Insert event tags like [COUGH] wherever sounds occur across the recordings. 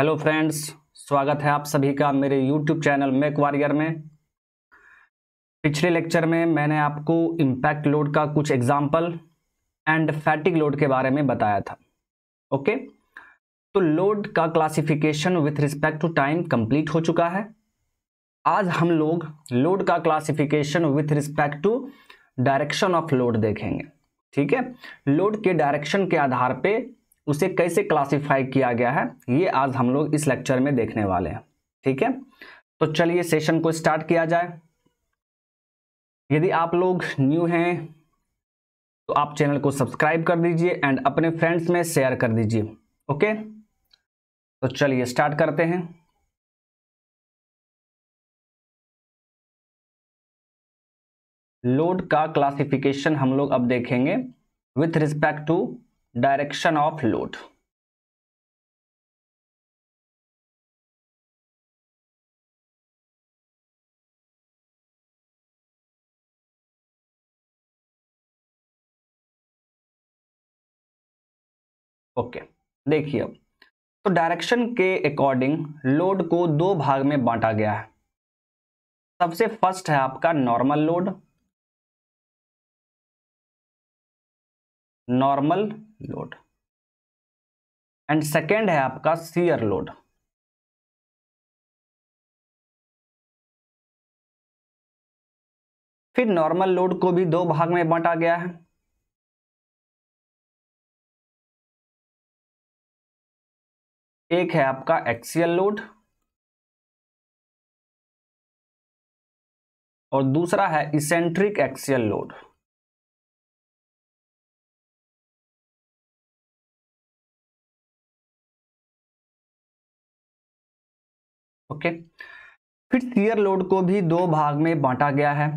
Hello friends स्वागत है आप सभी का मेरे यूट्यूब चैनल मेक वारियर में पिछले लेक्चर में मैंने आपको इम्पैक्ट लोड का कुछ एग्जाम्पल एंड फैटिक लोड के बारे में बताया था ओके तो लोड का classification with respect to time complete हो चुका है आज हम लोग लोड का classification with respect to direction of load देखेंगे ठीक है लोड के डायरेक्शन के आधार पर उसे कैसे क्लासिफाई किया गया है ये आज हम लोग इस लेक्चर में देखने वाले हैं ठीक है तो चलिए सेशन को स्टार्ट किया जाए यदि आप लोग न्यू हैं तो आप चैनल को सब्सक्राइब कर दीजिए एंड अपने फ्रेंड्स में शेयर कर दीजिए ओके तो चलिए स्टार्ट करते हैं लोड का क्लासिफिकेशन हम लोग अब देखेंगे with respect to direction of load okay देखिए अब तो डायरेक्शन के अकॉर्डिंग लोड को दो भाग में बांटा गया है सबसे फर्स्ट है आपका normal load normal load and second है आपका सीयर लोड फिर नॉर्मल लोड को भी दो भाग में बांटा गया है एक है आपका एक्सियल लोड और दूसरा है इसेंट्रिक एक्सियल लोड ओके फिर सीयर लोड को भी दो भाग में बांटा गया है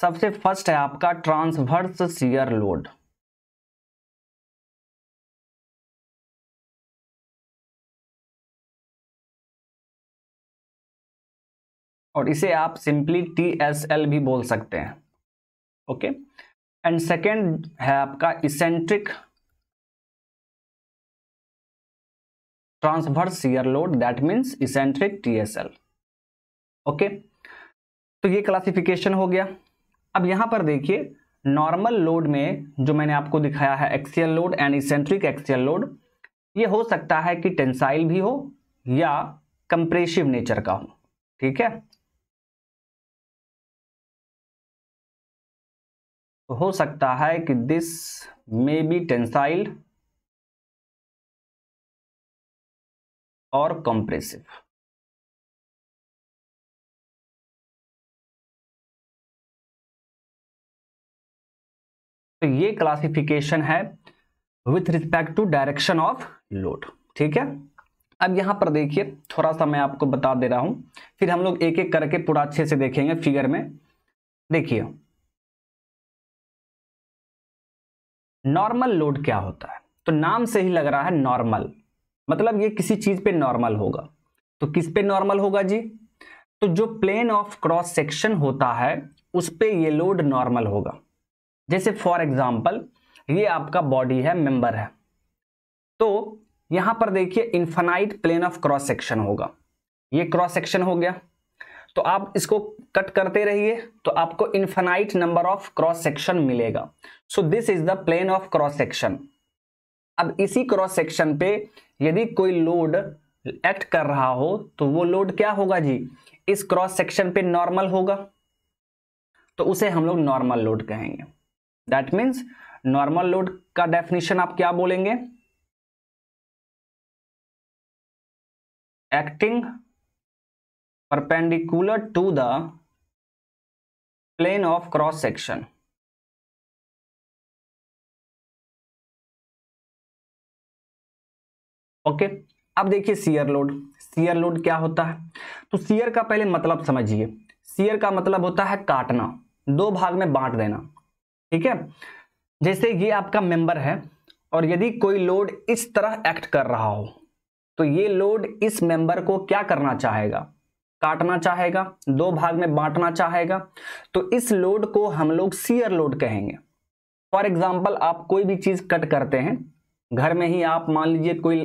सबसे फर्स्ट है आपका ट्रांसवर्स सीयर लोड और इसे आप सिंपली टी एस एल भी बोल सकते हैं ओके एंड सेकेंड है आपका eccentric transverse shear load that means eccentric TSL okay तो ये क्लासिफिकेशन हो गया अब यहां पर देखिए नॉर्मल लोड में जो मैंने आपको दिखाया है axial load and eccentric axial load ये हो सकता है कि टेंसाइल भी हो या कंप्रेसिव नेचर का हो ठीक है तो हो सकता है कि दिस मे बी टेंसाइल और कंप्रेसिव तो ये क्लासिफिकेशन है with respect to direction of load ठीक है अब यहां पर देखिए थोड़ा सा मैं आपको बता दे रहा हूं फिर हम लोग एक एक करके पूरा अच्छे से देखेंगे फिगर में देखिए नॉर्मल लोड क्या होता है तो नाम से ही लग रहा है नॉर्मल मतलब ये किसी चीज पे नॉर्मल होगा तो किस पे नॉर्मल होगा जी तो जो प्लेन ऑफ क्रॉस सेक्शन होता है उस पे ये लोड नॉर्मल होगा जैसे फॉर एग्जाम्पल ये आपका बॉडी है मेंबर है तो यहां पर देखिए infinite plane of cross section होगा ये क्रॉस सेक्शन हो गया तो आप इसको कट करते रहिए तो आपको infinite number of cross section मिलेगा so this is the plane of cross section अब इसी क्रॉस सेक्शन पे यदि कोई लोड एक्ट कर रहा हो तो वो लोड क्या होगा जी इस क्रॉस सेक्शन पे नॉर्मल होगा तो उसे हम लोग नॉर्मल लोड कहेंगे दैट मीन्स नॉर्मल लोड का डेफिनेशन आप क्या बोलेंगे acting perpendicular to the plane of cross section okay अब देखिए सीयर लोड सीयर लोड क्या होता है तो सीयर का पहले मतलब समझिए सीयर का मतलब होता है काटना दो भाग में बांट देना ठीक है जैसे ये आपका मेंबर है और यदि कोई लोड इस तरह एक्ट कर रहा हो तो ये लोड इस मेंबर को क्या करना चाहेगा काटना चाहेगा दो भाग में बांटना चाहेगा तो इस लोड को हम लोग सीयर लोड कहेंगे फॉर एग्जाम्पल आप कोई भी चीज कट करते हैं घर में ही आप मान लीजिए कोई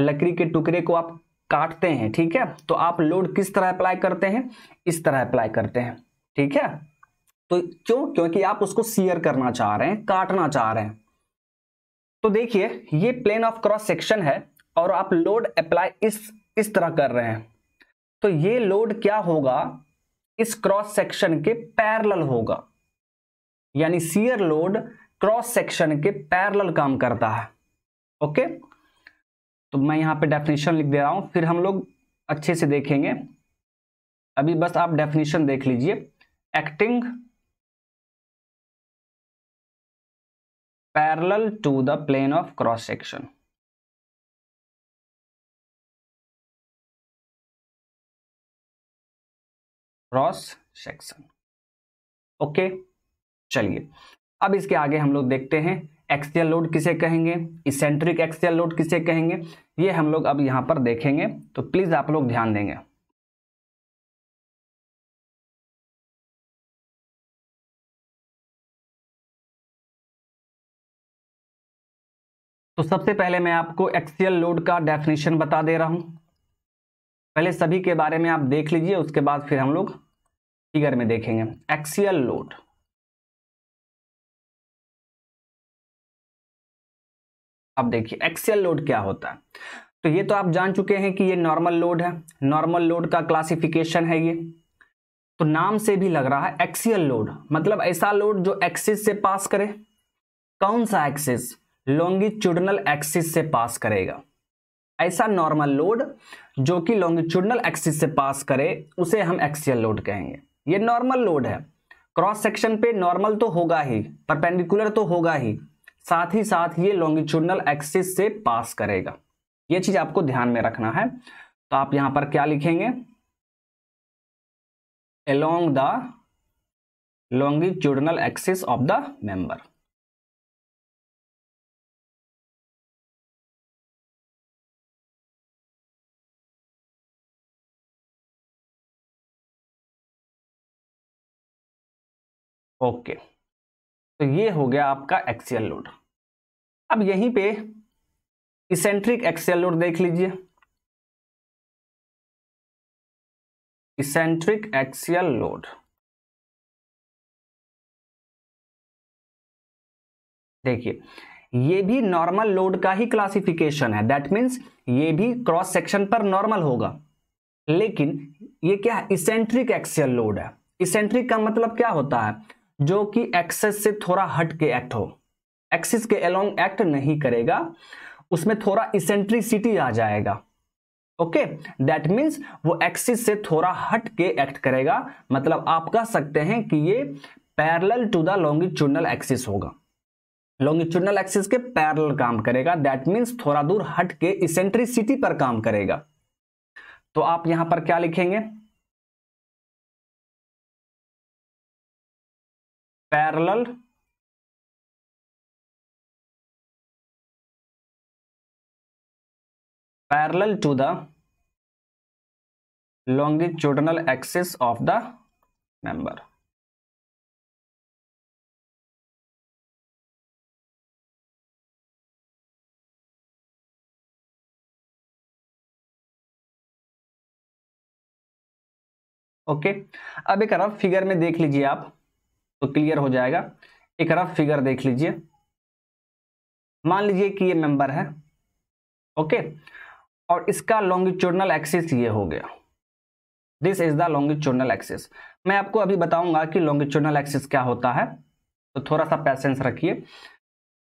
लकड़ी के टुकड़े को आप काटते हैं ठीक है तो आप लोड किस तरह अप्लाई करते हैं इस तरह अप्लाई करते हैं ठीक है तो क्यों क्योंकि आप उसको सीयर करना चाह रहे हैं काटना चाह रहे हैं तो देखिए ये प्लेन ऑफ क्रॉस सेक्शन है और आप लोड अप्लाई इस इस तरह कर रहे हैं तो ये लोड क्या होगा इस क्रॉस सेक्शन के पैरल होगा यानी सीयर लोड क्रॉस सेक्शन के पैरल काम करता है ओके तो मैं यहाँ पे डेफिनेशन लिख दे रहा हूँ फिर हम लोग अच्छे से देखेंगे अभी बस आप डेफिनेशन देख लीजिए acting parallel to the plane of cross section cross section okay चलिए अब इसके आगे हम लोग देखते हैं एक्सियल लोड किसे कहेंगे इसेंट्रिक एक्सियल लोड किसे कहेंगे ये हम लोग अब यहाँ पर देखेंगे तो प्लीज़ आप लोग ध्यान देंगे तो सबसे पहले मैं आपको एक्सियल लोड का डेफिनेशन बता दे रहा हूं पहले सभी के बारे में आप देख लीजिए उसके बाद फिर हम लोग फिगर में देखेंगे एक्सियल लोड अब देखिए एक्सियल लोड क्या होता है तो ये तो आप जान चुके हैं कि ये नॉर्मल लोड है नॉर्मल लोड का क्लासिफिकेशन है ये तो नाम से भी लग रहा है एक्सियल लोड मतलब ऐसा लोड जो एक्सिस से पास करे कौन सा एक्सिस लॉन्गिट्यूडनल एक्सिस से पास करेगा ऐसा नॉर्मल लोड जो कि लॉन्गिट्यूडनल एक्सिस से पास करे उसे हम एक्सियल लोड कहेंगे ये नॉर्मल लोड है क्रॉस सेक्शन पे नॉर्मल तो होगा ही परपेंडिकुलर तो होगा ही साथ ही साथ ये लॉन्गिट्यूडनल एक्सिस से पास करेगा ये चीज आपको ध्यान में रखना है तो आप यहां पर क्या लिखेंगे the longitudinal axis of the member okay okay तो ये हो गया आपका एक्सियल लोड अब यहीं पे इसेंट्रिक एक्सियल लोड देख लीजिए इसेंट्रिक एक्सियल लोड देखिए ये भी नॉर्मल लोड का ही क्लासिफिकेशन है दैट मीन्स ये भी क्रॉस सेक्शन पर नॉर्मल होगा लेकिन ये क्या है इसेंट्रिक एक्सियल लोड है इसेंट्रिक का मतलब क्या होता है जो कि एक्सेस से थोड़ा हट के एक्ट हो एक्सिस के अलोंग एक्ट नहीं करेगा उसमें थोड़ा इसेंट्रिसिटी आ जाएगा ओके दैट मीन्स वो एक्सिस से थोड़ा हट के एक्ट करेगा मतलब आप कह सकते हैं कि ये parallel to the longitudinal axis होगा लॉन्गिट्यूडनल एक्सिस के पैरेलल काम करेगा दैट मीन्स थोड़ा दूर हट के इसेंट्रिसिटी पर काम करेगा तो आप यहां पर क्या लिखेंगे parallel parallel to the longitudinal axis of the member okay okay. अब एक फिगर में देख लीजिए आप तो क्लियर हो जाएगा एक रफ फिगर देख लीजिए मान लीजिए कि ये मेंबर है ओके और इसका लॉन्गिट्यूडनल एक्सिस ये हो गया this is the longitudinal axis मैं आपको अभी बताऊंगा कि लॉन्गिट्यूडनल एक्सिस क्या होता है तो थोड़ा सा पैसेंस रखिए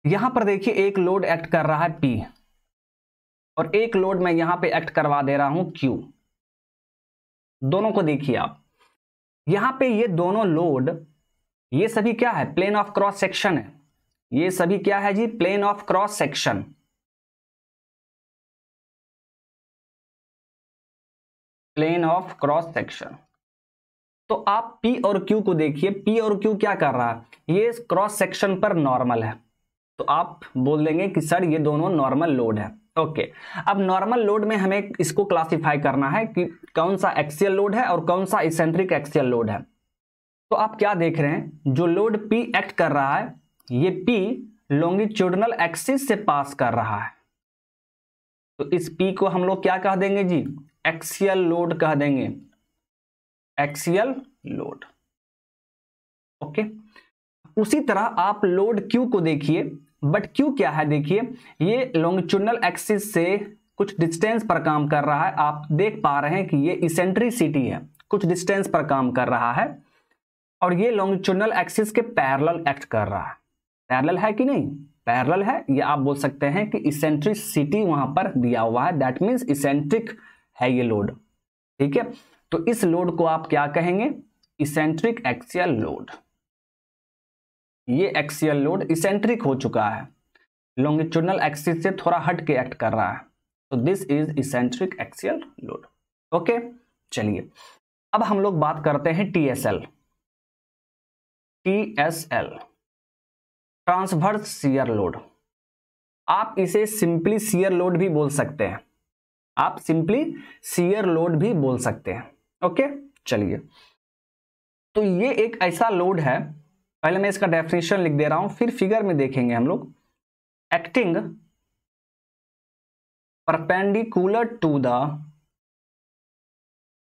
यहां पर देखिए एक लोड एक्ट कर रहा है पी और एक लोड मैं यहां पे एक्ट करवा दे रहा हूं क्यू दोनों को देखिए आप यहां पे ये दोनों लोड ये सभी क्या है प्लेन ऑफ क्रॉस सेक्शन है ये सभी क्या है जी plane of cross section plane of cross section तो आप P और Q को देखिए P और Q क्या कर रहा है ये क्रॉस सेक्शन पर नॉर्मल है तो आप बोल देंगे कि सर ये दोनों नॉर्मल लोड है ओके अब नॉर्मल लोड में हमें इसको क्लासिफाई करना है कि कौन सा एक्सियल लोड है और कौन सा इसेंट्रिक एक्सियल लोड है तो आप क्या देख रहे हैं जो लोड पी एक्ट कर रहा है ये पी लॉन्गिट्यूडनल एक्सिस से पास कर रहा है तो इस पी को हम लोग क्या कह देंगे जी एक्सियल लोड कह देंगे एक्सियल लोड ओके उसी तरह आप लोड क्यू को देखिए बट क्यू क्या है देखिए ये लॉन्गिट्यूडनल एक्सिस से कुछ डिस्टेंस पर काम कर रहा है आप देख पा रहे हैं कि ये सिटी है कुछ डिस्टेंस पर काम कर रहा है और ये लॉन्गिट्यूडनल एक्सिस के पैरल एक्ट कर रहा है पैरल है कि नहीं पैरल है ये आप बोल सकते हैं कि इसेंट्रिसिटी वहां पर दिया हुआ है दैट मीन्स इसेंट्रिक है ये लोड ठीक है तो इस लोड को आप क्या कहेंगे इसेंट्रिक एक्सियल लोड ये एक्सियल लोड इसेंट्रिक हो चुका है लॉन्गिट्यूडनल एक्सिस से थोड़ा हट के एक्ट कर रहा है तो this is eccentric axial load okay चलिए अब हम लोग बात करते हैं TSL T S L transverse shear load आप इसे सिंपली सीयर लोड भी बोल सकते हैं आप सिंपली सीयर लोड भी बोल सकते हैं ओके चलिए तो ये एक ऐसा लोड है पहले मैं इसका डेफिनेशन लिख दे रहा हूं फिर फिगर में देखेंगे हम लोग acting perpendicular to the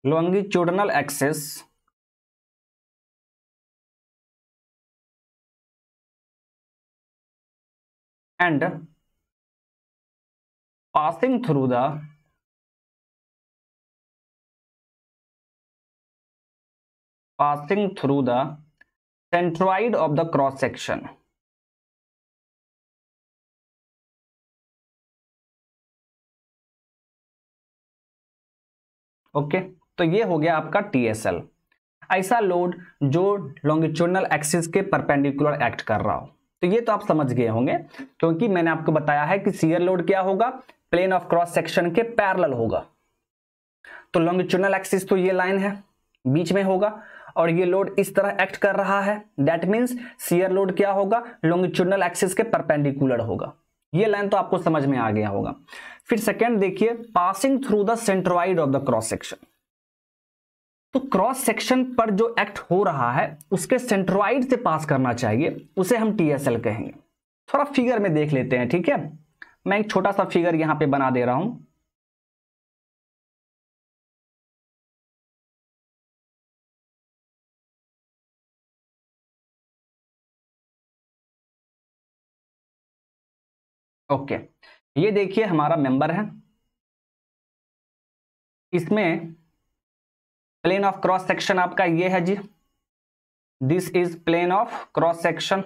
longitudinal axis and passing through the passing through the centroid of the cross section okay तो ये हो गया आपका टीएसएल ऐसा लोड जो लॉन्गिट्यूडनल एक्सिस के परपेंडिकुलर एक्ट कर रहा हो तो ये तो आप समझ गए होंगे क्योंकि मैंने आपको बताया है कि सीयर लोड क्या होगा प्लेन ऑफ क्रॉस सेक्शन के पैरल होगा तो लॉन्गिट्यूडनल एक्सिस तो ये लाइन है बीच में होगा और ये लोड इस तरह एक्ट कर रहा है दैट मीन्स सीयर लोड क्या होगा लॉन्गिट्यूडनल एक्सिस के परपेंडिकुलर होगा ये लाइन तो आपको समझ में आ गया होगा फिर सेकेंड देखिए passing through the centroid of the cross section तो क्रॉस सेक्शन पर जो एक्ट हो रहा है उसके सेंट्रोइड से पास करना चाहिए उसे हम टीएसएल कहेंगे थोड़ा फिगर में देख लेते हैं ठीक है मैं एक छोटा सा फिगर यहां पे बना दे रहा हूं ओके ये देखिए हमारा मेंबर है इसमें प्लेन ऑफ क्रॉस सेक्शन आपका ये है जी this is plane of cross section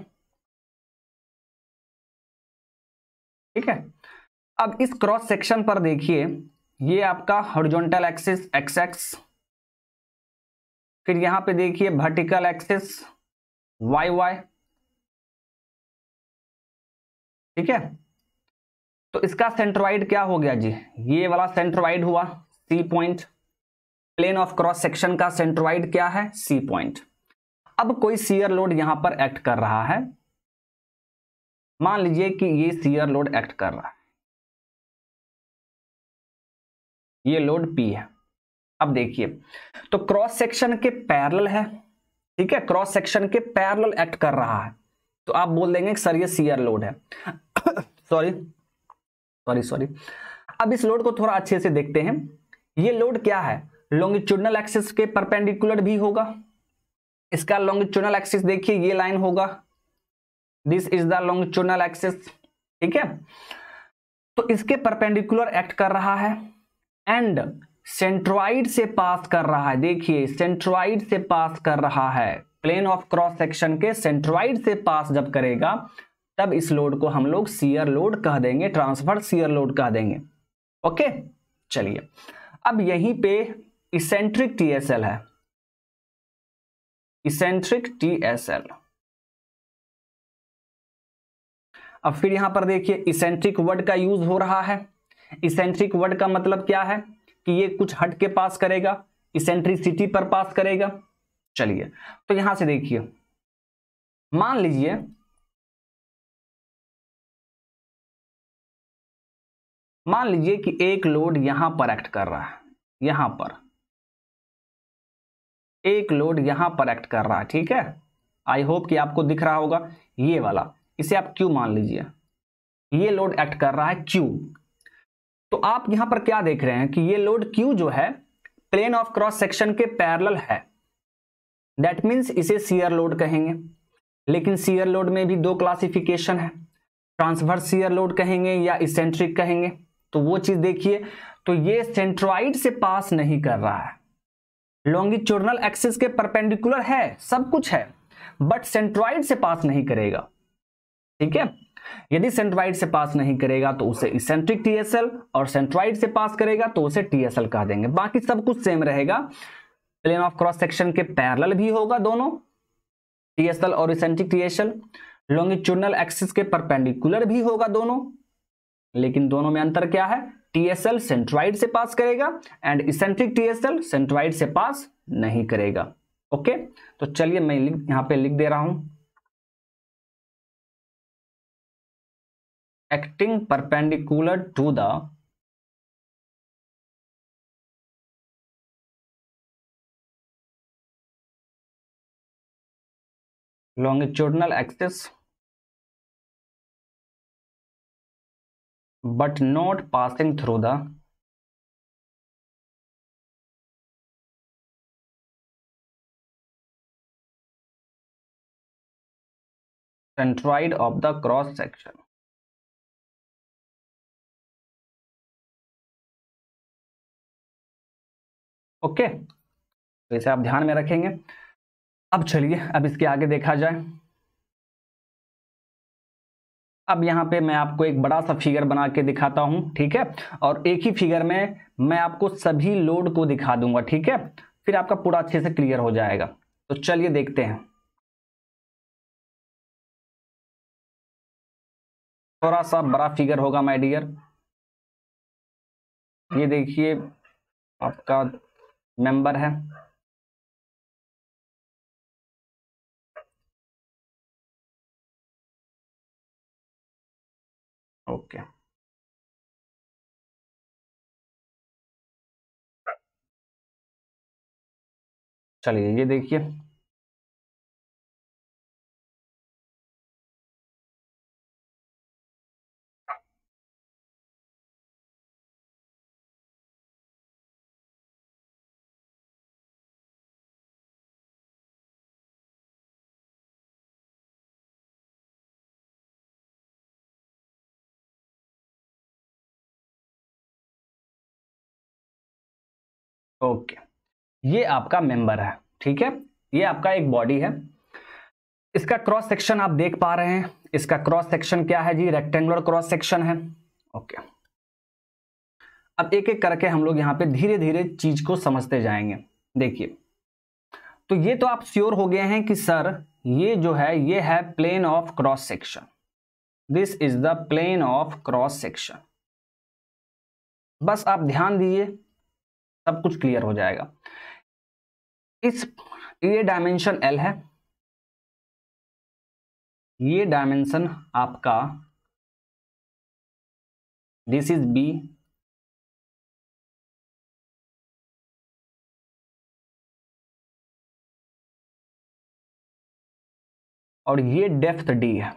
ठीक है अब इस क्रॉस सेक्शन पर देखिए ये आपका हॉरिजॉन्टल एक्सिस एक्स एक्स फिर यहां पे देखिए वर्टिकल एक्सिस वाई वाई ठीक है तो इसका सेंट्रोइड क्या हो गया जी ये वाला सेंट्रोइड हुआ C point plane of cross section का सेंट्रोइड क्या है सी पॉइंट अब कोई सीयर लोड यहां पर एक्ट कर रहा है मान लीजिए कि ये सीयर लोड एक्ट कर रहा है ये लोड पी है अब देखिए तो क्रॉस सेक्शन के पैरल है ठीक है क्रॉस सेक्शन के पैरल एक्ट कर रहा है तो आप बोल देंगे सर ये सीयर लोड है [COUGHS] सॉरी सॉरी सॉरी अब इस लोड को थोड़ा अच्छे से देखते हैं ये लोड क्या है लॉन्गिट्यूडनल एक्सिस के परपेंडिकुलर भी होगा इसका लॉन्गिट्यूडनल एक्सिस देखिए ये लाइन होगा this is the longitudinal axis ठीक है तो इसके परपेंडिकुलर एक्ट कर रहा है एंड सेंट्रोइड से पास कर रहा है देखिए सेंट्रोइड से पास कर रहा है प्लेन ऑफ क्रॉस सेक्शन के सेंट्रोइड से पास जब करेगा तब इस लोड को हम लोग सीयर लोड कह देंगे ट्रांसफर सीयर लोड कह देंगे ओके चलिए अब यहीं पे इसेंट्रिक टी एस एल है इसेंट्रिक टी एस एल अब फिर यहां पर देखिए इसेंट्रिक वर्ड का यूज हो रहा है इसेंट्रिक वर्ड का मतलब क्या है कि ये कुछ हट के पास करेगा इसेंट्रिसिटी पर पास करेगा चलिए तो यहां से देखिए मान लीजिए मान लीजिए कि एक लोड यहां पर एक्ट कर रहा है यहां पर एक लोड यहां पर एक्ट कर रहा है ठीक है आई होप कि आपको दिख रहा होगा ये वाला इसे आप क्यू मान लीजिए ये लोड एक्ट कर रहा है क्यू तो आप यहां पर क्या देख रहे हैं कि ये लोड क्यू जो है प्लेन ऑफ क्रॉस सेक्शन के पैरल है दैट मीन्स इसे सीयर लोड कहेंगे लेकिन सीयर लोड में भी दो क्लासिफिकेशन है ट्रांसवर्स सीयर लोड कहेंगे या इसेंट्रिक कहेंगे तो वो चीज देखिए तो ये सेंट्रॉइड से पास नहीं कर रहा है लॉन्गिट्यूडनल एक्सिस के परपेंडिकुलर है सब कुछ है बट सेंट्रॉइड से पास नहीं करेगा ठीक है यदि सेंट्रॉइड से पास नहीं करेगा तो उसे इसेंट्रिक टीएसएल और सेंट्रॉइड से पास करेगा तो उसे टीएसएल कह देंगे बाकी सब कुछ सेम रहेगा प्लेन ऑफ क्रॉस सेक्शन के पैरेलल भी होगा दोनों टीएसएल और इसेंट्रिक टीएसएल लॉन्गिट्यूडनल एक्सिस के परपेंडिकुलर भी होगा दोनों लेकिन दोनों में अंतर क्या है टीएसएल सेंट्राइड से पास करेगा एंड इसेंट्रिक टीएसएल सेंट्राइड से पास नहीं करेगा ओके तो चलिए मैं यहां पे लिख दे रहा हूं acting perpendicular to the longitudinal axis but not passing through the centroid of the cross section okay इसे आप ध्यान में रखेंगे अब चलिए अब इसके आगे देखा जाए अब यहाँ पे मैं आपको एक बड़ा सा फिगर बना के दिखाता हूँ ठीक है और एक ही फिगर में मैं आपको सभी लोड को दिखा दूंगा ठीक है फिर आपका पूरा अच्छे से क्लियर हो जाएगा तो चलिए देखते हैं थोड़ा सा बड़ा फिगर होगा माय डियर ये देखिए आपका मेंबर है ओके चलिए ये देखिए ओके ये आपका मेंबर है ठीक है ये आपका एक बॉडी है इसका क्रॉस सेक्शन आप देख पा रहे हैं इसका क्रॉस सेक्शन क्या है जी रेक्टेंगुलर क्रॉस सेक्शन है ओके अब एक एक करके हम लोग यहाँ पे धीरे धीरे चीज को समझते जाएंगे देखिए तो ये तो आप श्योर हो गए हैं कि सर ये जो है ये है plane of cross section this is the plane of cross section बस आप ध्यान दीजिए सब कुछ क्लियर हो जाएगा इस ये डायमेंशन एल है ये डायमेंशन आपका दिस इज बी और ये डेफ्थ डी है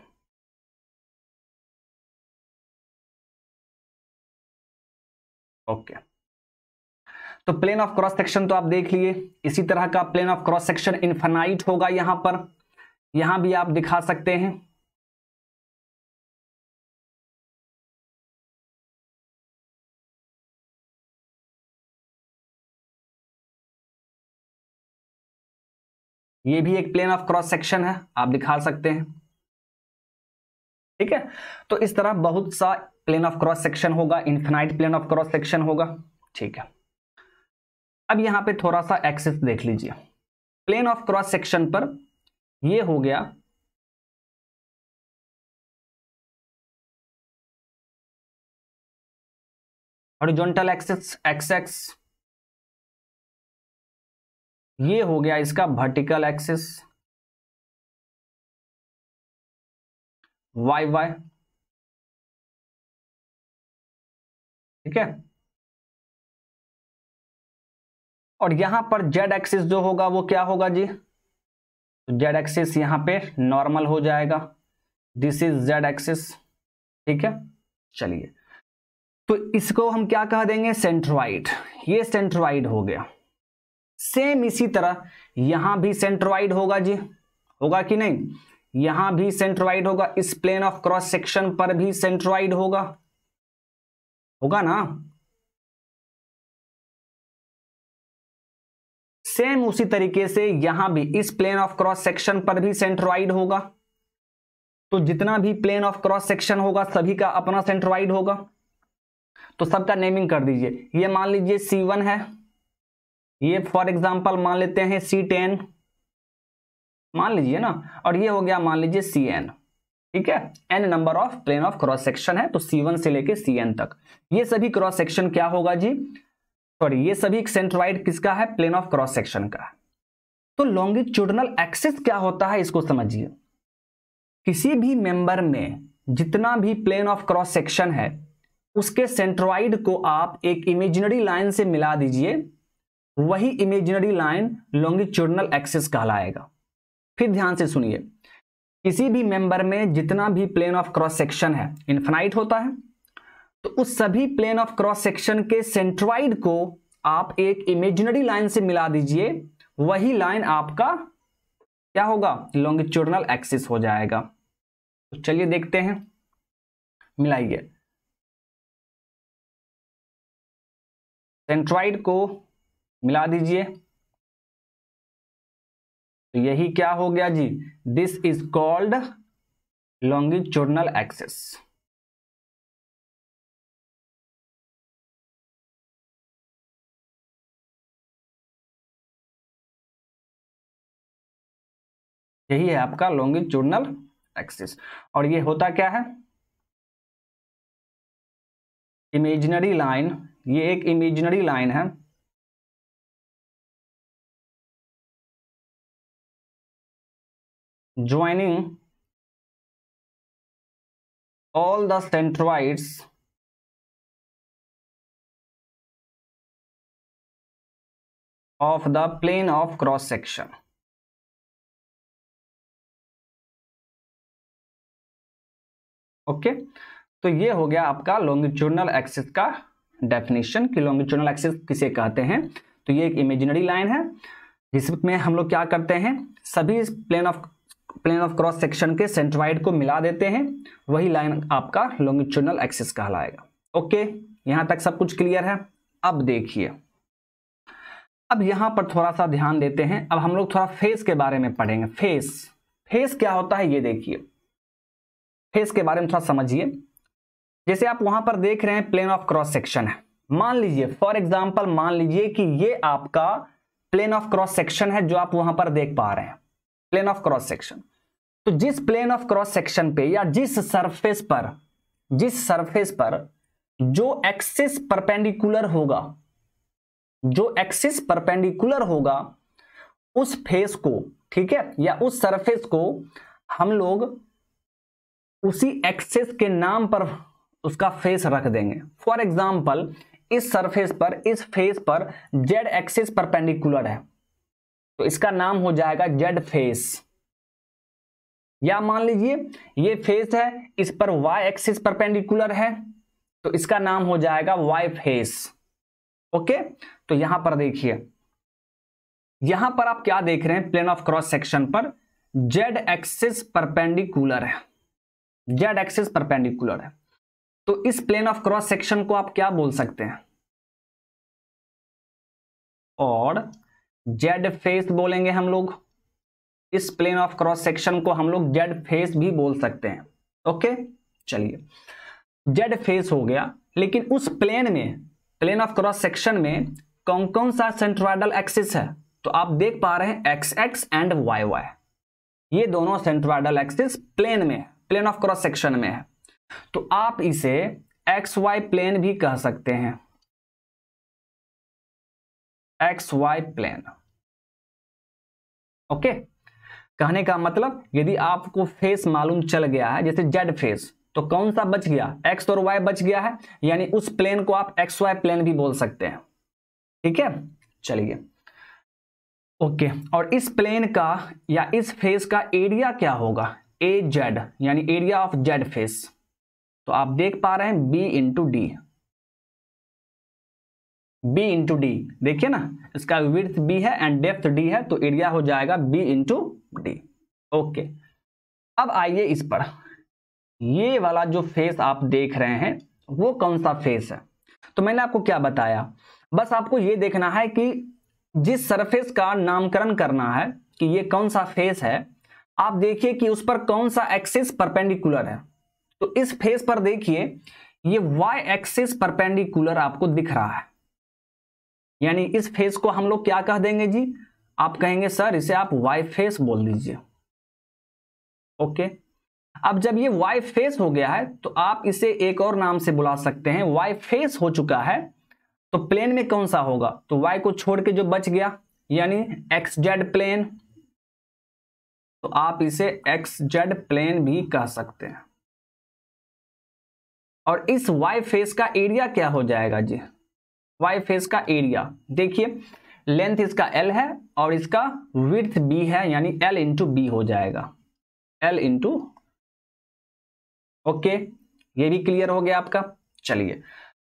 ओके okay. तो प्लेन ऑफ क्रॉस सेक्शन तो आप देख लिए इसी तरह का plane of cross section infinite होगा यहां पर यहां भी आप दिखा सकते हैं ये भी एक प्लेन ऑफ क्रॉस सेक्शन है आप दिखा सकते हैं ठीक है तो इस तरह बहुत सा प्लेन ऑफ क्रॉस सेक्शन होगा infinite plane of cross section होगा ठीक है अब यहां पे थोड़ा सा एक्सिस देख लीजिए प्लेन ऑफ क्रॉस सेक्शन पर ये हो गया हॉरिजॉन्टल एक्सिस एक्स ये हो गया इसका वर्टिकल एक्सिस वाई वाई ठीक है और यहां पर जेड एक्सिस जो होगा वो क्या होगा जी जेड एक्सिस यहां पे नॉर्मल हो जाएगा दिस इज जेड एक्सिस ठीक है चलिए तो इसको हम क्या कह देंगे सेंट्रोइड ये सेंट्रोइड हो गया सेम इसी तरह यहां भी सेंट्रोइड होगा जी होगा कि नहीं यहां भी सेंट्रोइड होगा इस प्लेन ऑफ क्रॉस सेक्शन पर भी सेंट्रोइड होगा होगा ना सेम उसी तरीके से यहां भी इस प्लेन ऑफ क्रॉस सेक्शन पर भी सेंट्रोइड होगा तो जितना भी प्लेन ऑफ क्रॉस सेक्शन होगा सभी का अपना सेंट्रोइड होगा तो सबका नेमिंग कर दीजिए ये मान लीजिए सी वन है ये फॉर एग्जाम्पल मान लेते हैं सी टेन मान लीजिए ना और ये हो गया मान लीजिए सी एन ठीक है N number of plane of cross section है तो सी से लेके सी एन तक ये सभी क्रॉस सेक्शन क्या होगा जी सॉरी ये सभी एक सेंट्रोइड किसका है प्लेन ऑफ क्रॉस सेक्शन का तो लॉन्गिट्यूडनल एक्सिस क्या होता है इसको समझिए किसी भी मेंबर में जितना भी प्लेन ऑफ क्रॉस सेक्शन है उसके सेंट्रोइड को आप एक इमेजिनरी लाइन से मिला दीजिए वही इमेजिनरी लाइन लॉन्गिट्यूडनल एक्सिस कहलाएगा फिर ध्यान से सुनिए किसी भी मेंबर में जितना भी प्लेन ऑफ क्रॉस सेक्शन है इन्फिनाइट होता है तो उस सभी प्लेन ऑफ क्रॉस सेक्शन के सेंट्रॉइड को आप एक इमेजिनरी लाइन से मिला दीजिए वही लाइन आपका क्या होगा लॉन्गिट्यूडनल एक्सिस हो जाएगा तो चलिए देखते हैं मिलाइए सेंट्रॉइड को मिला दीजिए तो यही क्या हो गया जी this is called longitudinal axis यही है आपका लॉन्गिट्यूडनल एक्सिस और ये होता क्या है इमेजिनरी लाइन ये एक इमेजिनरी लाइन है joining all the centroids of the plane of cross section okay तो ये हो गया आपका लॉन्गिट्यूडनल एक्सिस का डेफिनेशन कि लॉन्गिट्यूडनल एक्सिस किसे कहते हैं तो ये एक इमेजिनरी लाइन है जिसमें हम लोग क्या करते हैं सभी plane of plane of cross section के सेंट्रोइड को मिला देते हैं वही लाइन आपका लॉन्गिट्यूडनल एक्सिस कहलाएगा ओके यहां तक सब कुछ क्लियर है अब देखिए अब यहां पर थोड़ा सा ध्यान देते हैं अब हम लोग थोड़ा फेस के बारे में पढ़ेंगे फेस फेस क्या होता है ये देखिए फेस के बारे में थोड़ा समझिए जैसे आप वहां पर देख रहे हैं प्लेन ऑफ क्रॉस सेक्शन है मान लीजिए फॉर एग्जाम्पल मान लीजिए कि ये आपका प्लेन ऑफ क्रॉस सेक्शन है जो आप वहां पर देख पा रहे हैं प्लेन ऑफ क्रॉस सेक्शन तो जिस प्लेन ऑफ क्रॉस सेक्शन पे या जिस सरफेस पर जिस सरफेस पर जो एक्सिस परपेंडिकुलर होगा जो एक्सिस परपेंडिकुलर होगा उस फेस को ठीक है या उस सरफेस को हम लोग उसी एक्सेस के नाम पर उसका फेस रख देंगे फॉर एग्जाम्पल इस सरफेस पर इस फेस पर जेड एक्सेस परपेंडिकुलर है तो इसका नाम हो जाएगा जेड फेस या मान लीजिए ये फेस है इस पर वाई एक्सिस परपेंडिकुलर है तो इसका नाम हो जाएगा वाई फेस ओके तो यहां पर देखिए यहां पर आप क्या देख रहे हैं प्लेन ऑफ क्रॉस सेक्शन पर जेड एक्सिस परपेंडिकुलर है जेड एक्सिस परपेंडिकुलर है तो इस प्लेन ऑफ क्रॉस सेक्शन को आप क्या बोल सकते हैं और जेड फेस बोलेंगे हम लोग इस प्लेन ऑफ क्रॉस सेक्शन को हम लोग जेड फेस भी बोल सकते हैं ओके चलिए जेड फेस हो गया लेकिन उस प्लेन में प्लेन ऑफ क्रॉस सेक्शन में कौन कौन सा सेंट्रोइडल एक्सिस है तो आप देख पा रहे हैं X X and Y Y ये दोनों सेंट्रोइडल एक्सिस प्लेन में है प्लेन ऑफ क्रॉस सेक्शन में है तो आप इसे एक्स वाई प्लेन भी कह सकते हैं एक्स वाई प्लेन ओके कहने का मतलब यदि आपको फेस मालूम चल गया है जैसे जेड फेस तो कौन सा बच गया एक्स और वाई बच गया है यानी उस प्लेन को आप एक्स वाई प्लेन भी बोल सकते हैं ठीक है चलिए ओके और इस प्लेन का या इस फेस का एरिया क्या होगा ए जेड यानी एरिया ऑफ जेड फेस तो आप देख पा रहे हैं B into D B into D देखिए ना इसका विर्थ बी है एंड डेप्थ डी है तो एरिया हो जाएगा बी इंटू डी ओके अब आइए इस पर ये वाला जो फेस आप देख रहे हैं वो कौन सा फेस है तो मैंने आपको क्या बताया बस आपको ये देखना है कि जिस सरफेस का नामकरण करना है कि ये कौन सा फेस है आप देखिए कि उस पर कौन सा एक्सिस परपेंडिकुलर है तो इस फेस पर देखिए ये वाई एक्सिस परपेंडिकुलर आपको दिख रहा है यानी इस फेस को हम लोग क्या कह देंगे जी आप कहेंगे सर इसे आप वाई फेस बोल दीजिए ओके अब जब ये वाई फेस हो गया है तो आप इसे एक और नाम से बुला सकते हैं वाई फेस हो चुका है तो प्लेन में कौन सा होगा तो वाई को छोड़ के जो बच गया यानी एक्स जेड प्लेन तो आप इसे एक्स जेड प्लेन भी कह सकते हैं और इस वाई फेस का एरिया क्या हो जाएगा जी वाई फेस का एरिया देखिए लेंथ इसका एल है और इसका विथ बी है यानी एल इंटू बी हो जाएगा एल इंटू ओके ये भी क्लियर हो गया आपका चलिए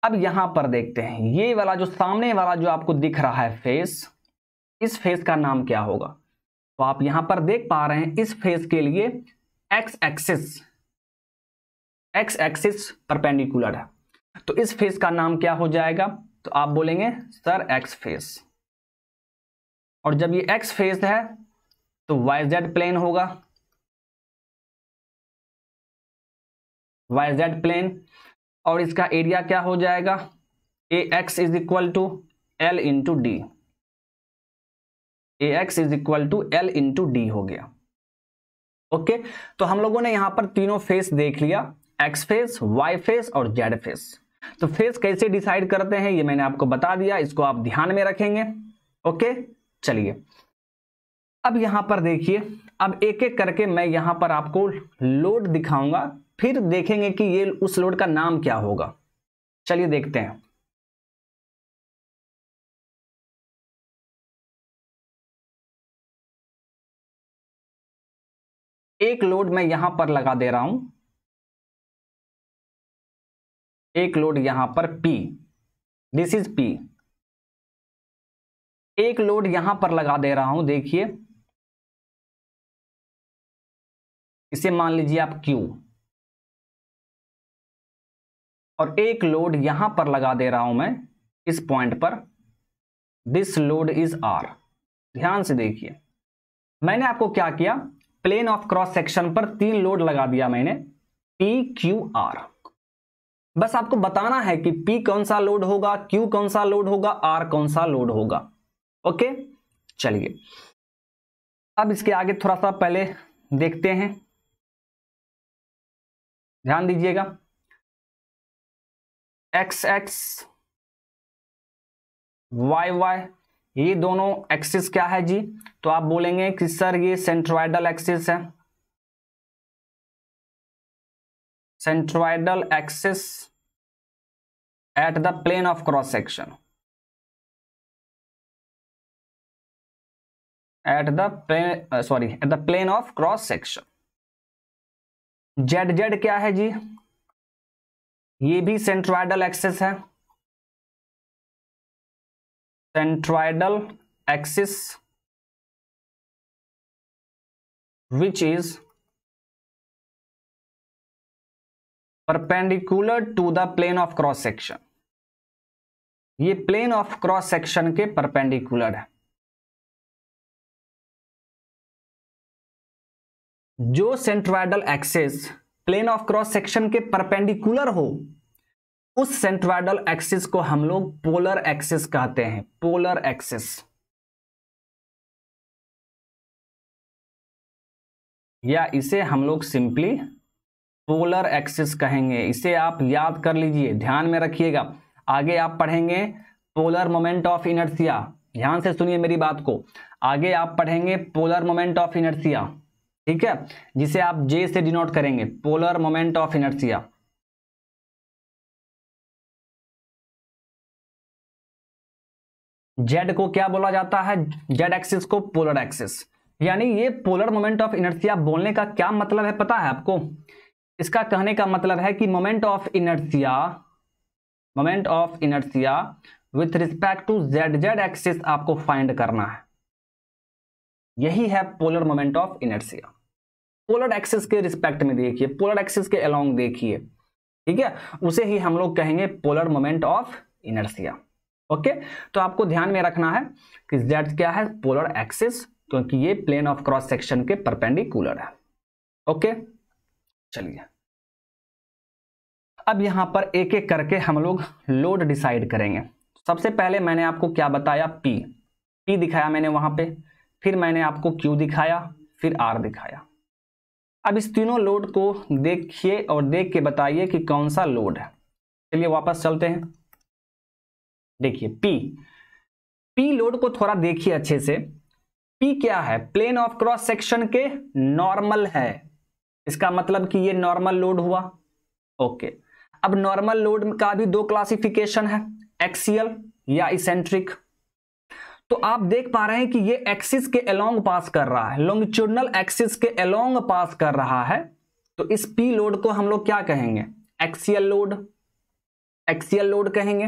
अब यहां पर देखते हैं ये वाला जो सामने वाला जो आपको दिख रहा है फेस इस फेस का नाम क्या होगा तो आप यहां पर देख पा रहे हैं इस फेस के लिए X axis X axis perpendicular है तो इस फेस का नाम क्या हो जाएगा तो आप बोलेंगे सर एक्स फेस और जब ये एक्स फेस है तो वाई जेड प्लेन होगा वाई जेड प्लेन और इसका एरिया क्या हो जाएगा A X is equal to L into D A X is equal to L into D हो गया ओके okay? तो हम लोगों ने यहां पर तीनों फेस देख लिया एक्स फेस वाई फेस और जेड फेस तो फेस कैसे डिसाइड करते हैं ये मैंने आपको बता दिया इसको आप ध्यान में रखेंगे ओके okay? चलिए अब यहां पर देखिए अब एक एक करके मैं यहां पर आपको लोड दिखाऊंगा फिर देखेंगे कि ये उस लोड का नाम क्या होगा चलिए देखते हैं एक लोड मैं यहां पर लगा दे रहा हूं एक लोड यहां पर P दिस इज P एक लोड यहां पर लगा दे रहा हूं देखिए इसे मान लीजिए आप Q और एक लोड यहां पर लगा दे रहा हूं मैं इस पॉइंट पर दिस लोड इज आर ध्यान से देखिए मैंने आपको क्या किया प्लेन ऑफ क्रॉस सेक्शन पर तीन लोड लगा दिया मैंने पी क्यू आर बस आपको बताना है कि पी कौन सा लोड होगा क्यू कौन सा लोड होगा आर कौन सा लोड होगा ओके चलिए अब इसके आगे थोड़ा सा पहले देखते हैं ध्यान दीजिएगा एक्स एक्स वाई वाई ये दोनों एक्सिस क्या है जी तो आप बोलेंगे कि सर ये सेंट्रोइडल एक्सिस है centroidal axis at the plane of cross section at the plane sorry at the plane of cross section Z Z क्या है जी ये भी सेंट्रोइडल एक्सिस है centroidal axis which is perpendicular to the plane of cross section ये plane of cross section के perpendicular है जो centroidal axis plane of cross section के परपेंडिकुलर हो उस सेंट्रोइडल एक्सिस को हम लोग पोलर एक्सिस कहते हैं पोलर एक्सिस या इसे हम लोग सिंपली पोलर एक्सिस कहेंगे इसे आप याद कर लीजिए ध्यान में रखिएगा आगे आप पढ़ेंगे पोलर मोमेंट ऑफ इनर्सिया ध्यान से सुनिए मेरी बात को आगे आप पढ़ेंगे पोलर मोमेंट ऑफ इनर्सिया ठीक है जिसे आप जे से डिनोट करेंगे polar moment of inertia Z को क्या बोला जाता है जेड एक्सिस को पोलर एक्सिस यानी ये पोलर मोमेंट ऑफ इनर्सिया बोलने का क्या मतलब है पता है आपको इसका कहने का मतलब है कि moment of inertia moment of inertia with respect to Z Z axis आपको फाइंड करना है यही है polar moment of inertia polar axis के रिस्पेक्ट में देखिए पोलर एक्सिस के अलोंग देखिए ठीक है उसे ही हम लोग कहेंगे polar moment of inertia okay तो आपको ध्यान में रखना है कि जेड क्या है पोलर एक्सिस क्योंकि ये प्लेन ऑफ क्रॉस सेक्शन के परपेंडिकुलर है ओके चलिए अब यहां पर एक एक करके हम लोग लोड डिसाइड करेंगे सबसे पहले मैंने आपको क्या बताया पी पी दिखाया मैंने वहां पे फिर मैंने आपको क्यू दिखाया फिर आर दिखाया अब इस तीनों लोड को देखिए और देख के बताइए कि कौन सा लोड है चलिए वापस चलते हैं देखिए पी पी लोड को थोड़ा देखिए अच्छे से पी क्या है प्लेन ऑफ क्रॉस सेक्शन के नॉर्मल है इसका मतलब कि ये नॉर्मल लोड हुआ ओके अब नॉर्मल लोड का भी दो क्लासिफिकेशन है एक्सियल या इसेंट्रिक तो आप देख पा रहे हैं कि ये एक्सिस के अलोंग पास कर रहा है लॉन्गिट्यूडनल एक्सिस के अलोंग पास कर रहा है तो इस पी लोड को हम लोग क्या कहेंगे एक्सियल लोड एक्सियल लोड कहेंगे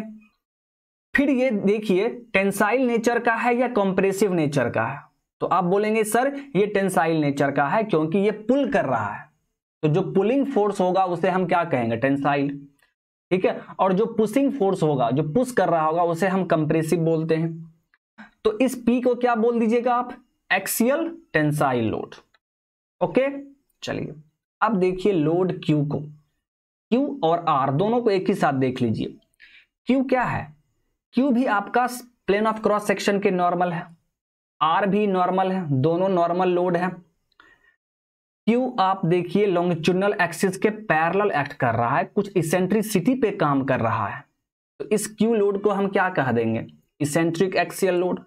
फिर ये देखिए टेंसाइल नेचर का है या कंप्रेसिव नेचर का है तो आप बोलेंगे सर ये टेंसाइल नेचर का है क्योंकि ये पुल कर रहा है तो जो पुलिंग फोर्स होगा उसे हम क्या कहेंगे टेंसाइल ठीक है और जो पुशिंग फोर्स होगा जो पुश कर रहा होगा उसे हम कंप्रेसिव बोलते हैं तो इस पी को क्या बोल दीजिएगा आप एक्सियल टेंसाइल लोड ओके चलिए अब देखिए लोड क्यू को क्यू और आर दोनों को एक ही साथ देख लीजिए क्यू क्या है क्यू भी आपका प्लेन ऑफ क्रॉस सेक्शन के नॉर्मल है आर भी नॉर्मल है दोनों नॉर्मल लोड है क्यू आप देखिए लॉन्गिट्यूडनल एक्सिस के पैरल एक्ट कर रहा है कुछ इसेंट्रिसिटी पे काम कर रहा है तो इस क्यू लोड को हम क्या कह देंगे इसेंट्रिक एक्सियल लोड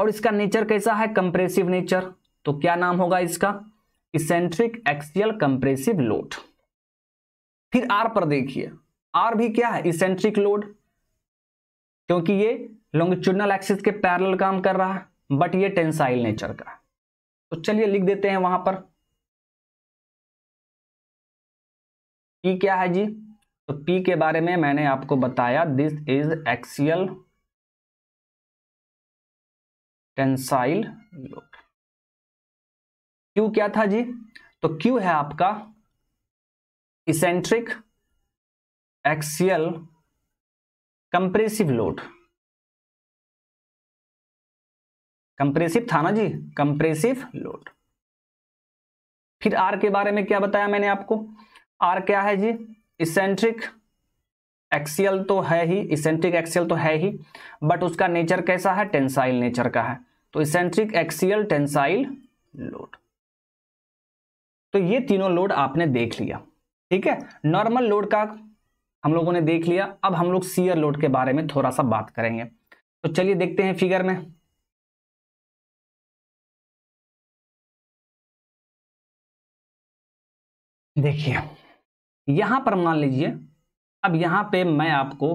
और इसका नेचर कैसा है कंप्रेसिव नेचर तो क्या नाम होगा इसका इसेंट्रिक एक्सियल कंप्रेसिव लोड फिर आर पर देखिए आर भी क्या है इसेंट्रिक लोड क्योंकि ये लॉन्गिट्यूडनल एक्सिस के पैरल काम कर रहा है बट ये टेंसाइल नेचर का तो चलिए लिख देते हैं वहां पर पी क्या है जी तो पी के बारे में मैंने आपको बताया this is axial tensile load Q क्या था जी तो क्यू है आपका eccentric axial compressive load compressive था ना जी कंप्रेसिव लोड फिर आर के बारे में क्या बताया मैंने आपको आर क्या है जी इसेंट्रिक एक्सियल तो है ही इसेंट्रिक एक्सियल तो है ही बट उसका नेचर कैसा है टेंसाइल नेचर का है तो इसेंट्रिक एक्सियल टेंसाइल लोड तो ये तीनों लोड आपने देख लिया ठीक है नॉर्मल लोड का हम लोगों ने देख लिया अब हम लोग सीयर लोड के बारे में थोड़ा सा बात करेंगे तो चलिए देखते हैं फिगर में देखिए यहां पर मान लीजिए अब यहां पे मैं आपको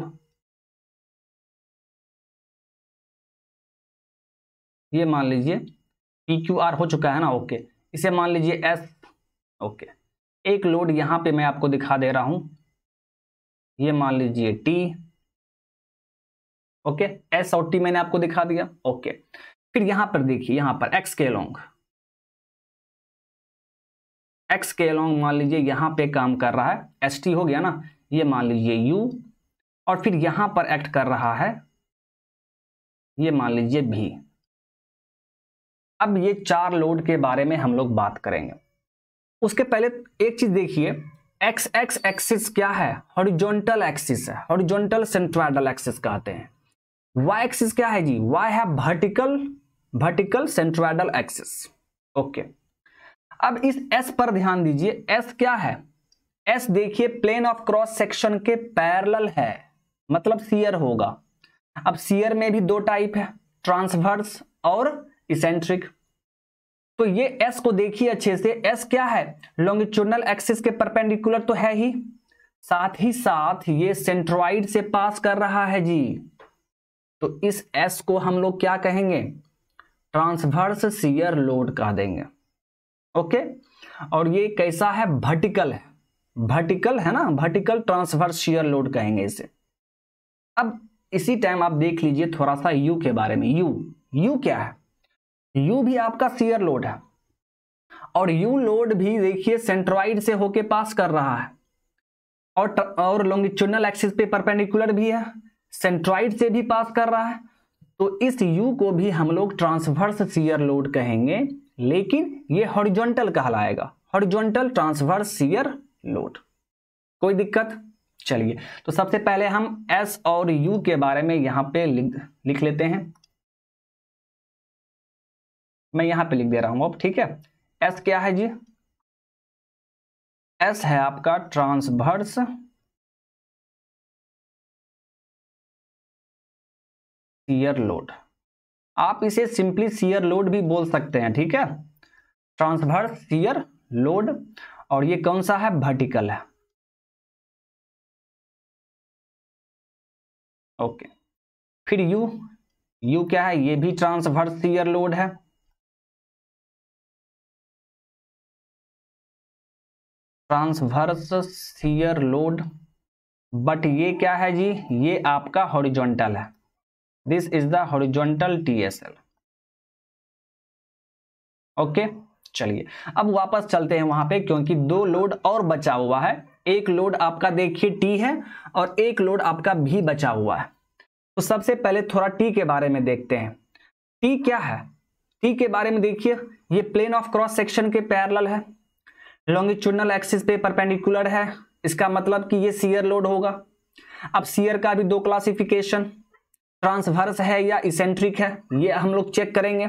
ये मान लीजिए पी क्यू आर हो चुका है ना ओके इसे मान लीजिए एस ओके एक लोड यहां पे मैं आपको दिखा दे रहा हूं ये मान लीजिए टी ओके एस और टी मैंने आपको दिखा दिया ओके फिर यहां पर देखिए यहां पर एक्स के लॉन्ग एक्स के लॉन्ग मान लीजिए यहां पे काम कर रहा है एस टी हो गया ना ये मान लीजिए यू और फिर यहां पर एक्ट कर रहा है ये मान लीजिए भी अब ये चार लोड के बारे में हम लोग बात करेंगे उसके पहले एक चीज देखिए एक्स एक्स एक्सिस क्या है हॉरिजॉन्टल एक्सिस है हॉरिजॉन्टल सेंट्रोइडल एक्सिस कहते हैं वाई एक्सिस क्या है जी वाई है vertical vertical centroidal axis okay अब इस एस पर ध्यान दीजिए एस क्या है एस देखिए प्लेन ऑफ क्रॉस सेक्शन के पैरेलल है मतलब सीयर होगा अब सीयर में भी दो टाइप है ट्रांसवर्स और इसेंट्रिक तो ये एस को देखिए अच्छे से एस क्या है लॉन्गिट्यूडनल एक्सिस के परपेंडिकुलर तो है ही साथ ही साथ ये सेंट्रॉइड से पास कर रहा है जी तो इस एस को हम लोग क्या कहेंगे ट्रांसवर्स सीयर लोड कह देंगे ओके और ये कैसा है वर्टिकल है वर्टिकल है ना वर्टिकल ट्रांसवर्स सीयर लोड कहेंगे इसे अब इसी टाइम आप देख लीजिए थोड़ा सा यू के बारे में यू यू क्या है यू भी आपका सीयर लोड है और यू लोड भी देखिए सेंट्रोइड से होके पास कर रहा है और और लॉन्गिट्यूडनल एक्सिस पे परपेंडिकुलर भी है सेंट्रोइड से भी पास कर रहा है तो इस यू को भी हम लोग ट्रांसवर्स सीयर लोड कहेंगे लेकिन ये हॉरिजॉन्टल कहलाएगा हॉरिजॉन्टल ट्रांसवर्स सीयर लोड कोई दिक्कत चलिए तो सबसे पहले हम एस और यू के बारे में यहां पे लिख लिख लेते हैं मैं यहां पे लिख दे रहा हूं अब ठीक है एस क्या है जी एस है आपका ट्रांसवर्स सीयर लोड आप इसे सिंपली सीयर लोड भी बोल सकते हैं ठीक है ट्रांसवर्स सीयर लोड और ये कौन सा है वर्टिकल है ओके फिर यू यू क्या है ये भी ट्रांसवर्स सीयर लोड है ट्रांसवर्स सीयर लोड बट ये क्या है जी ये आपका हॉरिजॉन्टल है this is the horizontal TSL okay चलिए अब वापस चलते हैं वहां पे क्योंकि दो लोड और बचा हुआ है एक लोड आपका देखिए टी है और एक लोड आपका भी बचा हुआ है तो सबसे पहले थोड़ा टी के बारे में देखते हैं टी क्या है टी के बारे में देखिए ये प्लेन ऑफ क्रॉस सेक्शन के पैरल है लॉन्गिट्यूडनल एक्सिस पे परपेंडिकुलर है इसका मतलब कि ये सीयर लोड होगा अब सीयर का भी दो क्लासिफिकेशन ट्रांसवर्स है या इसेंट्रिक है ये हम लोग चेक करेंगे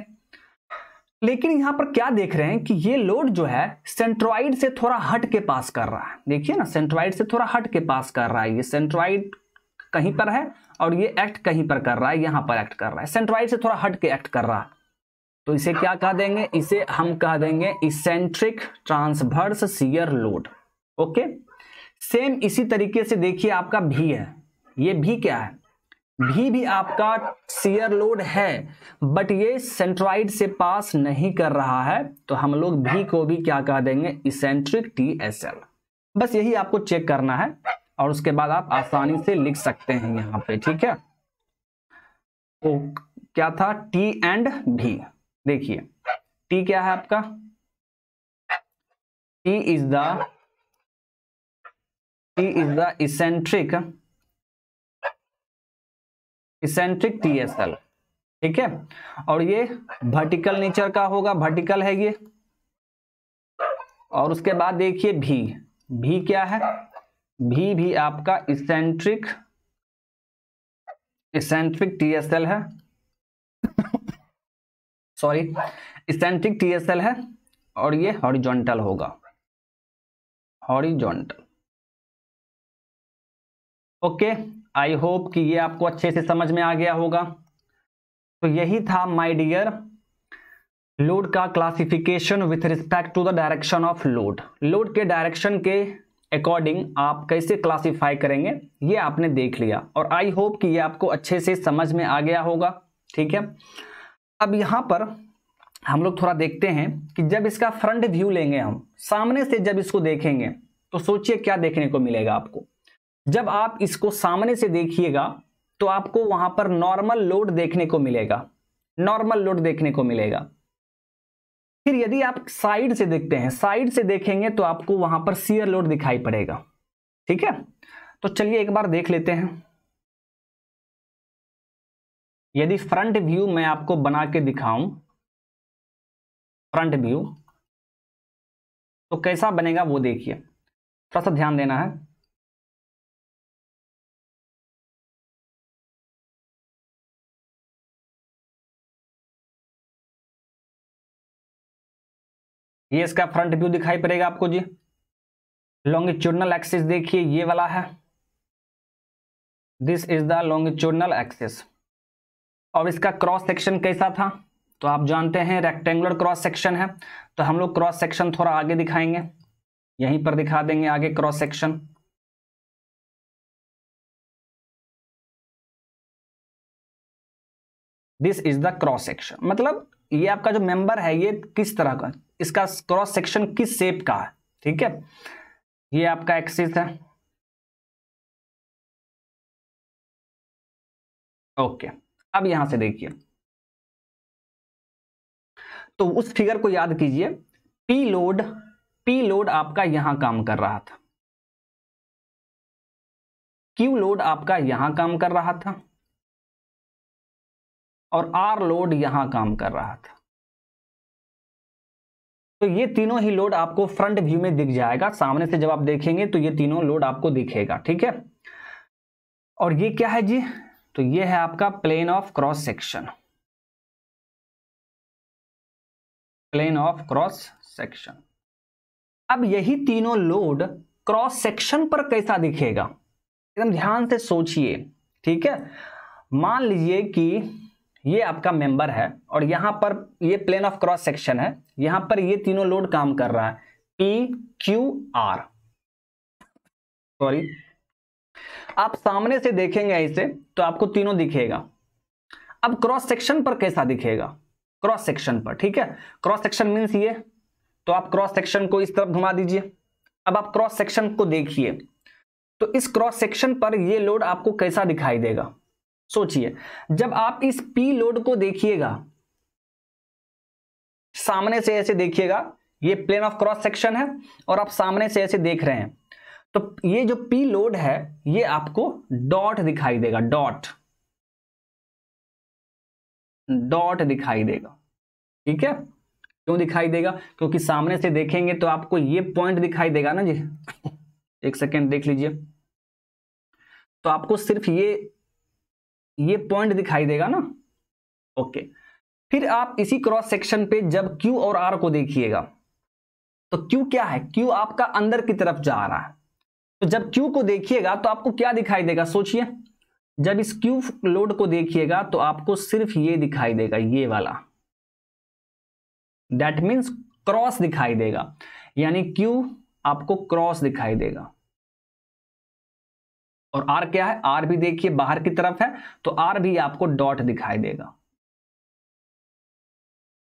लेकिन यहाँ पर क्या देख रहे हैं कि ये लोड जो है सेंट्रॉइड से थोड़ा हट के पास कर रहा है देखिए ना सेंट्रॉइड से थोड़ा हट के पास कर रहा है ये सेंट्रॉइड कहीं पर है और ये एक्ट कहीं पर कर रहा है यहाँ पर एक्ट कर रहा है सेंट्रॉइड से थोड़ा हट के एक्ट कर रहा है तो इसे क्या कह देंगे इसे हम कह देंगे eccentric transverse shear load okay same इसी तरीके से देखिए आपका भी है ये भी क्या है भी भी आपका सीयर लोड है बट ये सेंट्रॉइड से पास नहीं कर रहा है तो हम लोग भी को भी क्या कह देंगे इसेंट्रिक टी एस एल बस यही आपको चेक करना है और उसके बाद आप आसानी से लिख सकते हैं यहां पे ठीक है ओ, तो क्या था टी एंड भी देखिए टी क्या है आपका T is the T is the eccentric eccentric T S L ठीक है और ये वर्टिकल नेचर का होगा वर्टिकल है ये और उसके बाद देखिए भी भी क्या है भी भी आपका इसेंट्रिक इसेंट्रिक टीएसएल है sorry centric T S L है और ये हॉरिजॉन्टल होगा हॉरिजॉन्टल ओके आई होप कि ये आपको अच्छे से समझ में आ गया होगा तो यही था माय डियर लोड का classification with respect to the direction of load load के डायरेक्शन के अकॉर्डिंग आप कैसे क्लासिफाई करेंगे ये आपने देख लिया और आई होप कि ये आपको अच्छे से समझ में आ गया होगा ठीक है अब यहाँ पर हम लोग थोड़ा देखते हैं कि जब इसका फ्रंट व्यू लेंगे हम सामने से जब इसको देखेंगे तो सोचिए क्या देखने को मिलेगा आपको जब आप इसको सामने से देखिएगा तो आपको वहां पर नॉर्मल लोड देखने को मिलेगा नॉर्मल लोड देखने को मिलेगा फिर यदि आप साइड से देखते हैं साइड से देखेंगे तो आपको वहां पर सीयर लोड दिखाई पड़ेगा ठीक है तो चलिए एक बार देख लेते हैं यदि फ्रंट व्यू मैं आपको बना के दिखाऊं फ्रंट व्यू तो कैसा बनेगा वो देखिए थोड़ा सा ध्यान देना है ये इसका फ्रंट व्यू दिखाई पड़ेगा आपको जी लॉन्गिट्यूडनल एक्सिस देखिए ये वाला है this is the longitudinal axis और इसका क्रॉस सेक्शन कैसा था तो आप जानते हैं रेक्टेंगुलर क्रॉस सेक्शन है तो हम लोग क्रॉस सेक्शन थोड़ा आगे दिखाएंगे यहीं पर दिखा देंगे आगे cross section this is the cross section मतलब ये आपका जो मेंबर है ये किस तरह का इसका क्रॉस सेक्शन किस शेप का है ठीक है ये आपका एक्सिस है ओके okay. अब यहां से देखिए तो उस फिगर को याद कीजिए पी लोड पी लोड आपका यहां काम कर रहा था क्यू लोड आपका यहां काम कर रहा था और आर लोड यहां काम कर रहा था तो ये तीनों ही लोड आपको फ्रंट व्यू में दिख जाएगा सामने से जब आप देखेंगे तो ये तीनों लोड आपको दिखेगा ठीक है और ये क्या है जी तो ये है आपका plane of cross section plane of cross section अब यही तीनों लोड क्रॉस सेक्शन पर कैसा दिखेगा एकदम ध्यान से सोचिए ठीक है मान लीजिए कि ये आपका मेंबर है और यहां पर ये प्लेन ऑफ क्रॉस सेक्शन है यहां पर ये तीनों लोड काम कर रहा है पी क्यू आर सॉरी आप सामने से देखेंगे ऐसे तो आपको तीनों दिखेगा अब क्रॉस सेक्शन पर कैसा दिखेगा क्रॉस सेक्शन पर ठीक है क्रॉस सेक्शन मीन्स ये तो आप क्रॉस सेक्शन को इस तरफ घुमा दीजिए अब आप क्रॉस सेक्शन को देखिए तो इस क्रॉस सेक्शन पर ये लोड आपको कैसा दिखाई देगा सोचिए जब आप इस पी लोड को देखिएगा सामने से ऐसे देखिएगा ये प्लेन ऑफ क्रॉस सेक्शन है और आप सामने से ऐसे देख रहे हैं तो ये जो पी लोड है ये आपको डॉट दिखाई देगा डॉट डॉट दिखाई देगा ठीक है क्यों दिखाई देगा क्योंकि सामने से देखेंगे तो आपको ये पॉइंट दिखाई देगा ना जी एक सेकेंड देख लीजिए तो आपको सिर्फ ये ये पॉइंट दिखाई देगा ना ओके फिर आप इसी क्रॉस सेक्शन पे जब Q और R को देखिएगा तो Q क्या है Q आपका अंदर की तरफ जा रहा है तो जब क्यू को देखिएगा तो आपको क्या दिखाई देगा सोचिए जब इस क्यू लोड को देखिएगा तो आपको सिर्फ ये दिखाई देगा ये वाला दैट मीन्स क्रॉस दिखाई देगा यानी क्यू आपको क्रॉस दिखाई देगा और आर क्या है आर भी देखिए बाहर की तरफ है तो आर भी आपको डॉट दिखाई देगा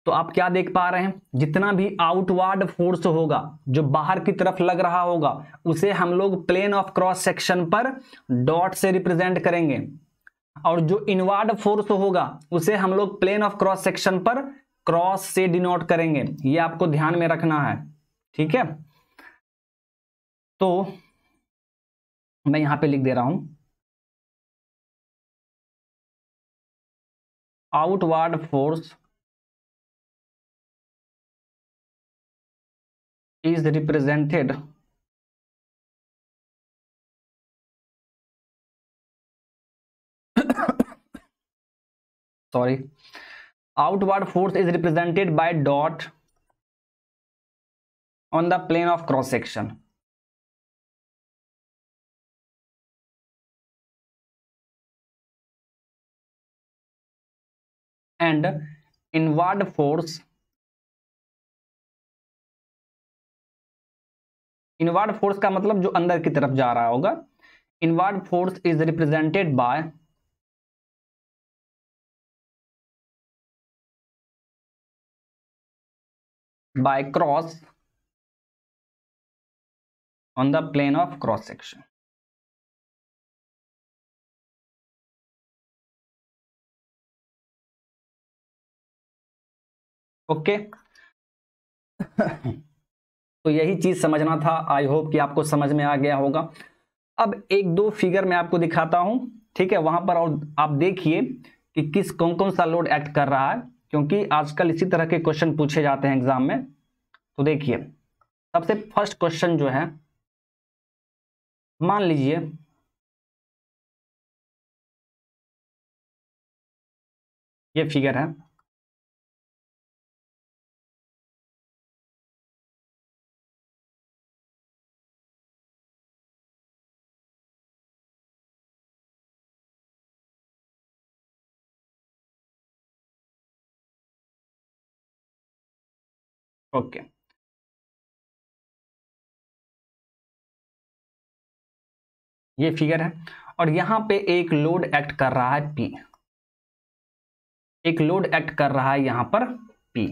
तो आप क्या देख पा रहे हैं जितना भी आउटवर्ड फोर्स होगा जो बाहर की तरफ लग रहा होगा उसे हम लोग प्लेन ऑफ क्रॉस सेक्शन पर डॉट से रिप्रेजेंट करेंगे और जो इनवर्ड फोर्स होगा उसे हम लोग प्लेन ऑफ क्रॉस सेक्शन पर क्रॉस से डिनोट करेंगे ये आपको ध्यान में रखना है ठीक है तो मैं यहां पे लिख दे रहा हूं outward force is represented [COUGHS] sorry outward force is represented by dot on the plane of cross section and inward force inward force का मतलब जो अंदर की तरफ जा रहा होगा inward force is represented by by cross on the plane of cross section okay [LAUGHS] तो यही चीज़ समझना था आई होप कि आपको समझ में आ गया होगा अब एक दो फिगर मैं आपको दिखाता हूं ठीक है वहां पर और आप देखिए कि किस कौन कौन सा लोड एक्ट कर रहा है क्योंकि आजकल इसी तरह के क्वेश्चन पूछे जाते हैं एग्जाम में तो देखिए सबसे फर्स्ट क्वेश्चन जो है मान लीजिए ये फिगर है ओके ये फिगर है और यहां पे एक लोड एक्ट कर रहा है पी एक लोड एक्ट कर रहा है यहां पर पी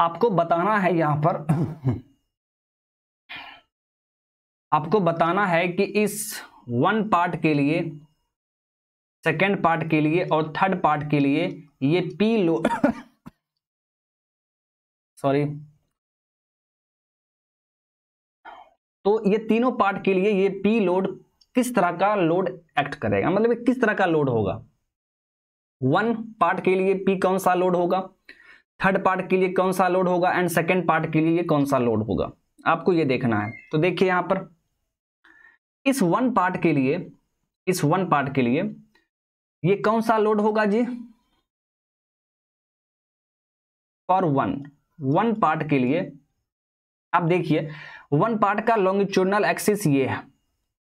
आपको बताना है यहां पर [CLEARS THROAT] आपको बताना है कि इस वन पार्ट के लिए सेकेंड पार्ट के लिए और थर्ड पार्ट के लिए ये पी लोड सॉरी तो ये तीनों पार्ट के लिए ये पी लोड किस तरह का लोड एक्ट करेगा मतलब किस तरह का लोड होगा वन पार्ट के लिए पी कौन सा लोड होगा थर्ड पार्ट के लिए कौन सा लोड होगा एंड सेकेंड पार्ट के लिए कौन सा लोड होगा आपको ये देखना है तो देखिए यहां पर इस वन पार्ट के लिए इस वन पार्ट के लिए ये कौन सा लोड होगा जी फॉर वन वन पार्ट के लिए आप देखिए वन पार्ट का लॉन्गिट्यूडनल एक्सिस ये है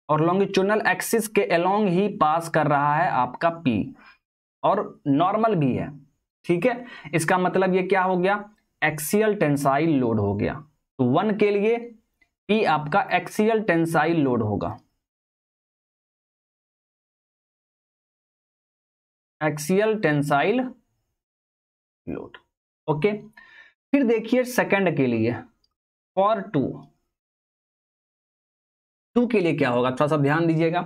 और लॉन्गिट्यूडनल एक्सिस के अलोंग ही पास कर रहा है आपका पी और नॉर्मल भी है ठीक है इसका मतलब ये क्या हो गया एक्सियल टेंसाइल लोड हो गया तो वन के लिए पी आपका एक्सियल टेंसाइल लोड होगा एक्सियल टेंसाइल लोड ओके फिर देखिए सेकंड के लिए फॉर टू टू के लिए क्या होगा थोड़ा सा ध्यान दीजिएगा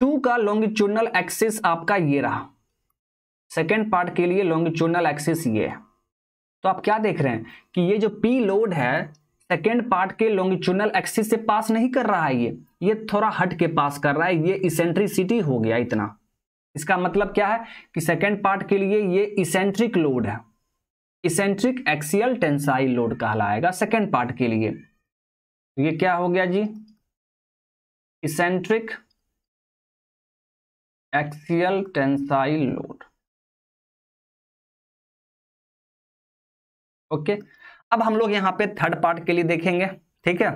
टू का लॉन्गिट्यूडनल एक्सिस आपका ये रहा सेकेंड पार्ट के लिए लॉन्गिट्यूडनल एक्सिस ये है तो आप क्या देख रहे हैं कि ये जो पी लोड है सेकेंड पार्ट के लॉन्गिट्यूडनल एक्सिस से पास नहीं कर रहा है ये ये थोड़ा हट के पास कर रहा है ये इसेंट्रिसिटी हो गया इतना इसका मतलब क्या है कि सेकेंड पार्ट के लिए ये इसेंट्रिक लोड है इसेंट्रिक एक्सियल टेंसाइल लोड कहलाएगा सेकेंड पार्ट के लिए तो ये क्या हो गया जी eccentric axial tensile load okay अब हम लोग यहां पे थर्ड पार्ट के लिए देखेंगे ठीक है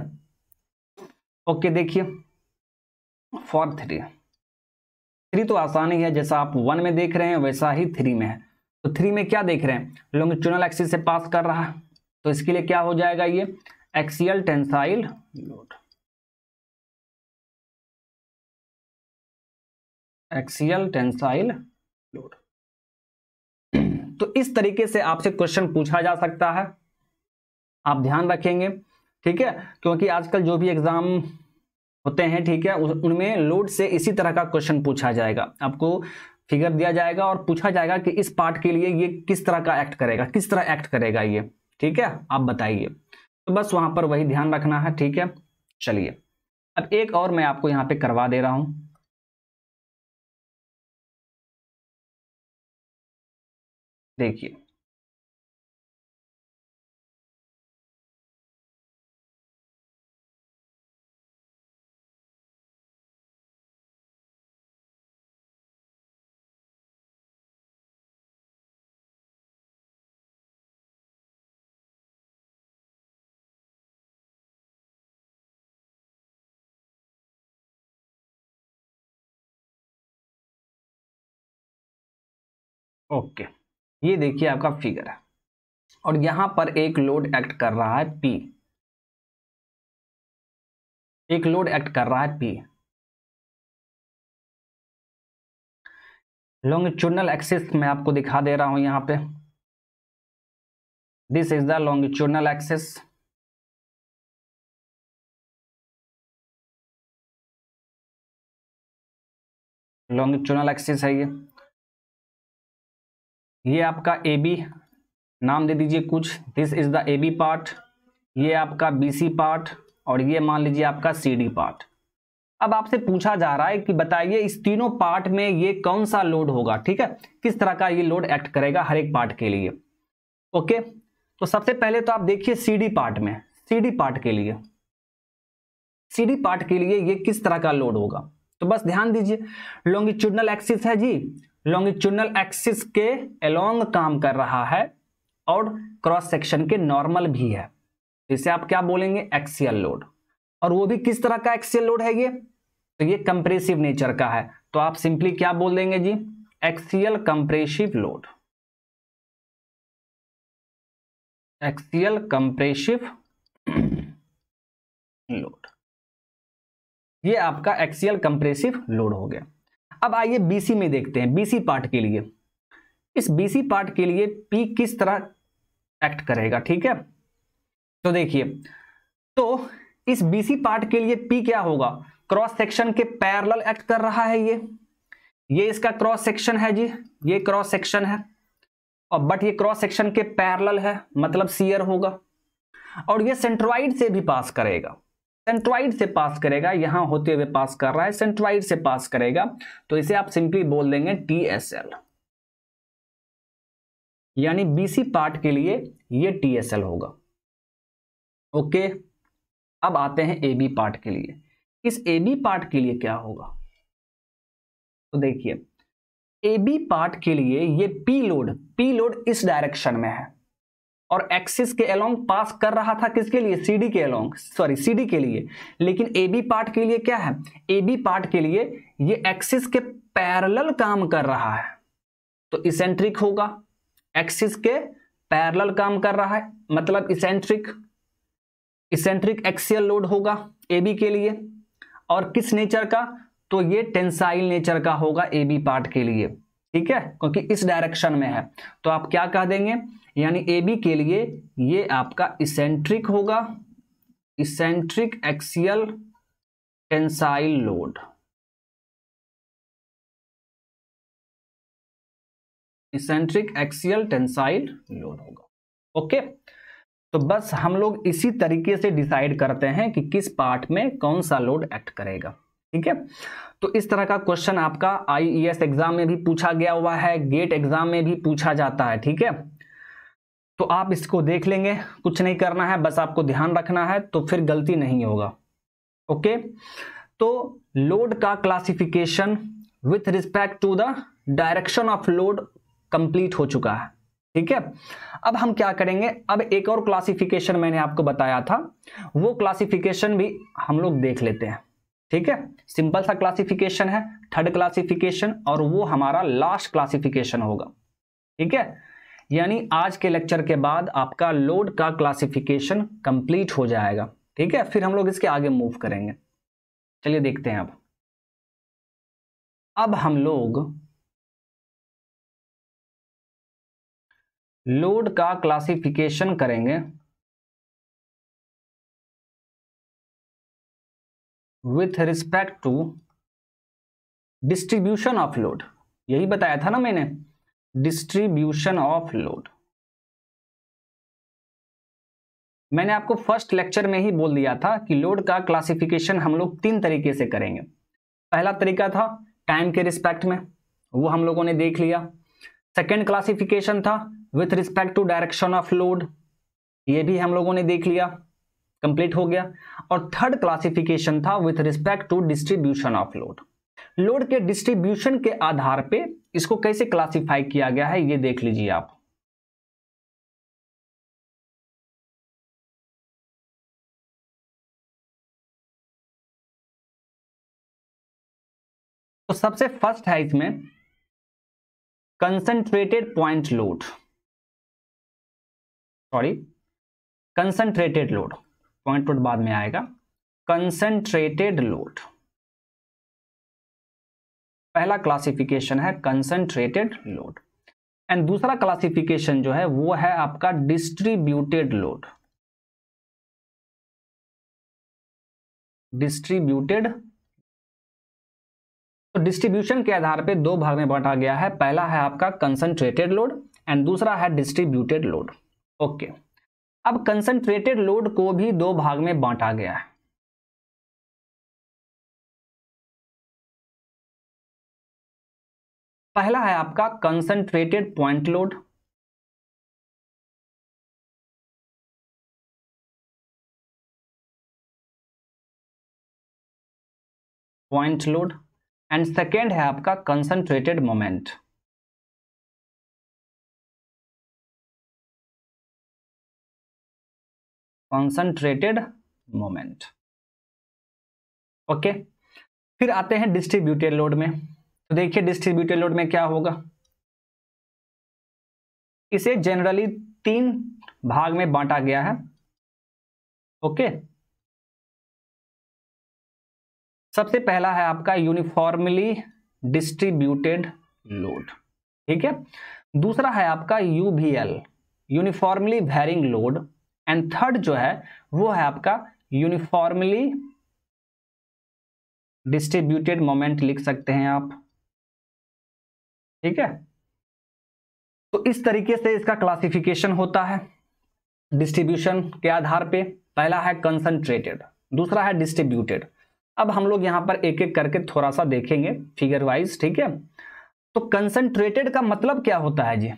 ओके देखिए फॉर थ्री थ्री तो आसानी है जैसा आप वन में देख रहे हैं वैसा ही थ्री में है तो थ्री में क्या देख रहे हैं लॉन्गिट्यूडल एक्सिस से पास कर रहा है तो इसके लिए क्या हो जाएगा ये axial tensile load axial tensile load तो इस तरीके से आपसे क्वेश्चन पूछा जा सकता है आप ध्यान रखेंगे ठीक है क्योंकि आजकल जो भी एग्जाम होते हैं ठीक है उनमें लोड से इसी तरह का क्वेश्चन पूछा जाएगा आपको फिगर दिया जाएगा और पूछा जाएगा कि इस पार्ट के लिए ये किस तरह का एक्ट करेगा किस तरह एक्ट करेगा ये ठीक है आप बताइए तो बस वहां पर वही ध्यान रखना है ठीक है चलिए अब एक और मैं आपको यहाँ पे करवा दे रहा हूँ देखिए ओके ये देखिए आपका फिगर है और यहां पर एक लोड एक्ट कर रहा है पी एक लोड एक्ट कर रहा है पी लॉन्गिट्यूडनल एक्सिस मैं आपको दिखा दे रहा हूं यहां पे this is the longitudinal axis longitudinal axis है ये ये आपका ए बी नाम दे दीजिए कुछ this is the A B part ये आपका बी सी पार्ट और ये मान लीजिए आपका सी डी पार्ट अब आपसे पूछा जा रहा है कि बताइए इस तीनों पार्ट में ये कौन सा लोड होगा ठीक है किस तरह का ये लोड एक्ट करेगा हर एक पार्ट के लिए ओके तो सबसे पहले तो आप देखिए सी डी पार्ट में सी डी पार्ट के लिए सी डी पार्ट के लिए ये किस तरह का लोड होगा तो बस ध्यान दीजिए लॉन्गिट्यूडनल एक्सिस है जी लॉन्गिट्यूनल एक्सिस के अलोंग काम कर रहा है और क्रॉस सेक्शन के नॉर्मल भी है इसे आप क्या बोलेंगे एक्सियल लोड और वो भी किस तरह का एक्सियल लोड है ये तो ये कंप्रेसिव नेचर का है तो आप सिंपली क्या बोल देंगे जी axial compressive load axial compressive load ये आपका एक्सियल कंप्रेसिव लोड हो गया अब आइए बीसी में देखते हैं बीसी पार्ट के लिए इस बीसी पार्ट के लिए पी किस तरह एक्ट करेगा ठीक है तो देखिए तो इस बीसी पार्ट के लिए पी क्या होगा क्रॉस सेक्शन के पैरल एक्ट कर रहा है ये ये इसका क्रॉस सेक्शन है जी ये क्रॉस सेक्शन है और बट ये क्रॉस सेक्शन के पैरल है मतलब सीयर होगा और ये सेंट्रोइड से भी पास करेगा सेंट्रॉइड से पास करेगा यहां होते हुए पास कर रहा है सेंट्रॉइड से पास करेगा तो इसे आप सिंपली बोल देंगे टी एस एल यानी बीसी पार्ट के लिए ये टी एस एल होगा ओके अब आते हैं ए बी पार्ट के लिए इस ए बी पार्ट के लिए क्या होगा तो देखिए ए बी पार्ट के लिए ये पी लोड पी लोड इस डायरेक्शन में है और एक्सिस के अलोंग पास कर रहा था किसके लिए सीडी के अलोंग सॉरी सीडी के लिए लेकिन ए बी पार्ट के लिए क्या है ए बी पार्ट के लिए ये एक्सिस के पैरेलल काम कर रहा है तो इसेंट्रिक होगा एक्सिस के पैरेलल काम कर रहा है मतलब इसेंट्रिक इसेंट्रिक एक्सियल लोड होगा ए बी के लिए और किस नेचर का तो ये टेंसाइल नेचर का होगा ए बी पार्ट के लिए ठीक है क्योंकि इस डायरेक्शन में है तो आप क्या कह देंगे यानी ए बी के लिए ये आपका इसेंट्रिक होगा eccentric axial tensile load eccentric axial tensile load होगा ओके तो बस हम लोग इसी तरीके से डिसाइड करते हैं कि किस पार्ट में कौन सा लोड एक्ट करेगा ठीक है तो इस तरह का क्वेश्चन आपका आईईएस एग्जाम e में भी पूछा गया हुआ है गेट एग्जाम में भी पूछा जाता है ठीक है तो आप इसको देख लेंगे कुछ नहीं करना है बस आपको ध्यान रखना है तो फिर गलती नहीं होगा ओके तो लोड का classification with respect to the direction of load complete हो चुका है ठीक है अब हम क्या करेंगे अब एक और क्लासिफिकेशन मैंने आपको बताया था वो क्लासिफिकेशन भी हम लोग देख लेते हैं ठीक है सिंपल सा क्लासिफिकेशन है थर्ड क्लासिफिकेशन और वो हमारा लास्ट क्लासिफिकेशन होगा ठीक है यानी आज के लेक्चर के बाद आपका लोड का क्लासिफिकेशन कंप्लीट हो जाएगा ठीक है फिर हम लोग इसके आगे मूव करेंगे चलिए देखते हैं अब अब हम लोग लोड का क्लासिफिकेशन करेंगे with respect to distribution of load यही बताया था ना मैंने डिस्ट्रीब्यूशन ऑफ लोड मैंने आपको फर्स्ट लेक्चर में ही बोल दिया था कि लोड का क्लासिफिकेशन हम लोग तीन तरीके से करेंगे पहला तरीका था टाइम के रिस्पेक्ट में वो हम लोगों ने देख लिया सेकेंड क्लासिफिकेशन था with respect to direction of load ये भी हम लोगों ने देख लिया कंप्लीट हो गया और थर्ड क्लासिफिकेशन था with respect to distribution of load load के डिस्ट्रीब्यूशन के आधार पे इसको कैसे क्लासिफाई किया गया है ये देख लीजिए आप तो सबसे फर्स्ट है इसमें concentrated point load sorry concentrated load point load बाद में आएगा कंसंट्रेटेड लोड पहला क्लासिफिकेशन है कंसंट्रेटेड लोड एंड दूसरा क्लासिफिकेशन जो है वो है आपका डिस्ट्रीब्यूटेड लोड डिस्ट्रीब्यूटेड तो डिस्ट्रीब्यूशन के आधार पे दो भाग में बांटा गया है पहला है आपका कंसनट्रेटेड लोड एंड दूसरा है डिस्ट्रीब्यूटेड लोड ओके अब कंसनट्रेटेड लोड को भी दो भाग में बांटा गया है पहला है आपका concentrated point load point load and second है आपका concentrated moment concentrated moment okay फिर आते हैं डिस्ट्रीब्यूटेड लोड में तो देखिए डिस्ट्रीब्यूटेड लोड में क्या होगा इसे जनरली तीन भाग में बांटा गया है ओके सबसे पहला है आपका यूनिफॉर्मली डिस्ट्रीब्यूटेड लोड ठीक है दूसरा है आपका UVL uniformly varying load and third जो है वो है आपका यूनिफॉर्मली डिस्ट्रीब्यूटेड मोमेंट लिख सकते हैं आप ठीक है तो इस तरीके से इसका क्लासिफिकेशन होता है डिस्ट्रीब्यूशन के आधार पे पहला है कंसंट्रेटेड दूसरा है डिस्ट्रीब्यूटेड अब हम लोग यहां पर एक एक करके थोड़ा सा देखेंगे फिगर वाइज ठीक है तो कंसंट्रेटेड का मतलब क्या होता है जी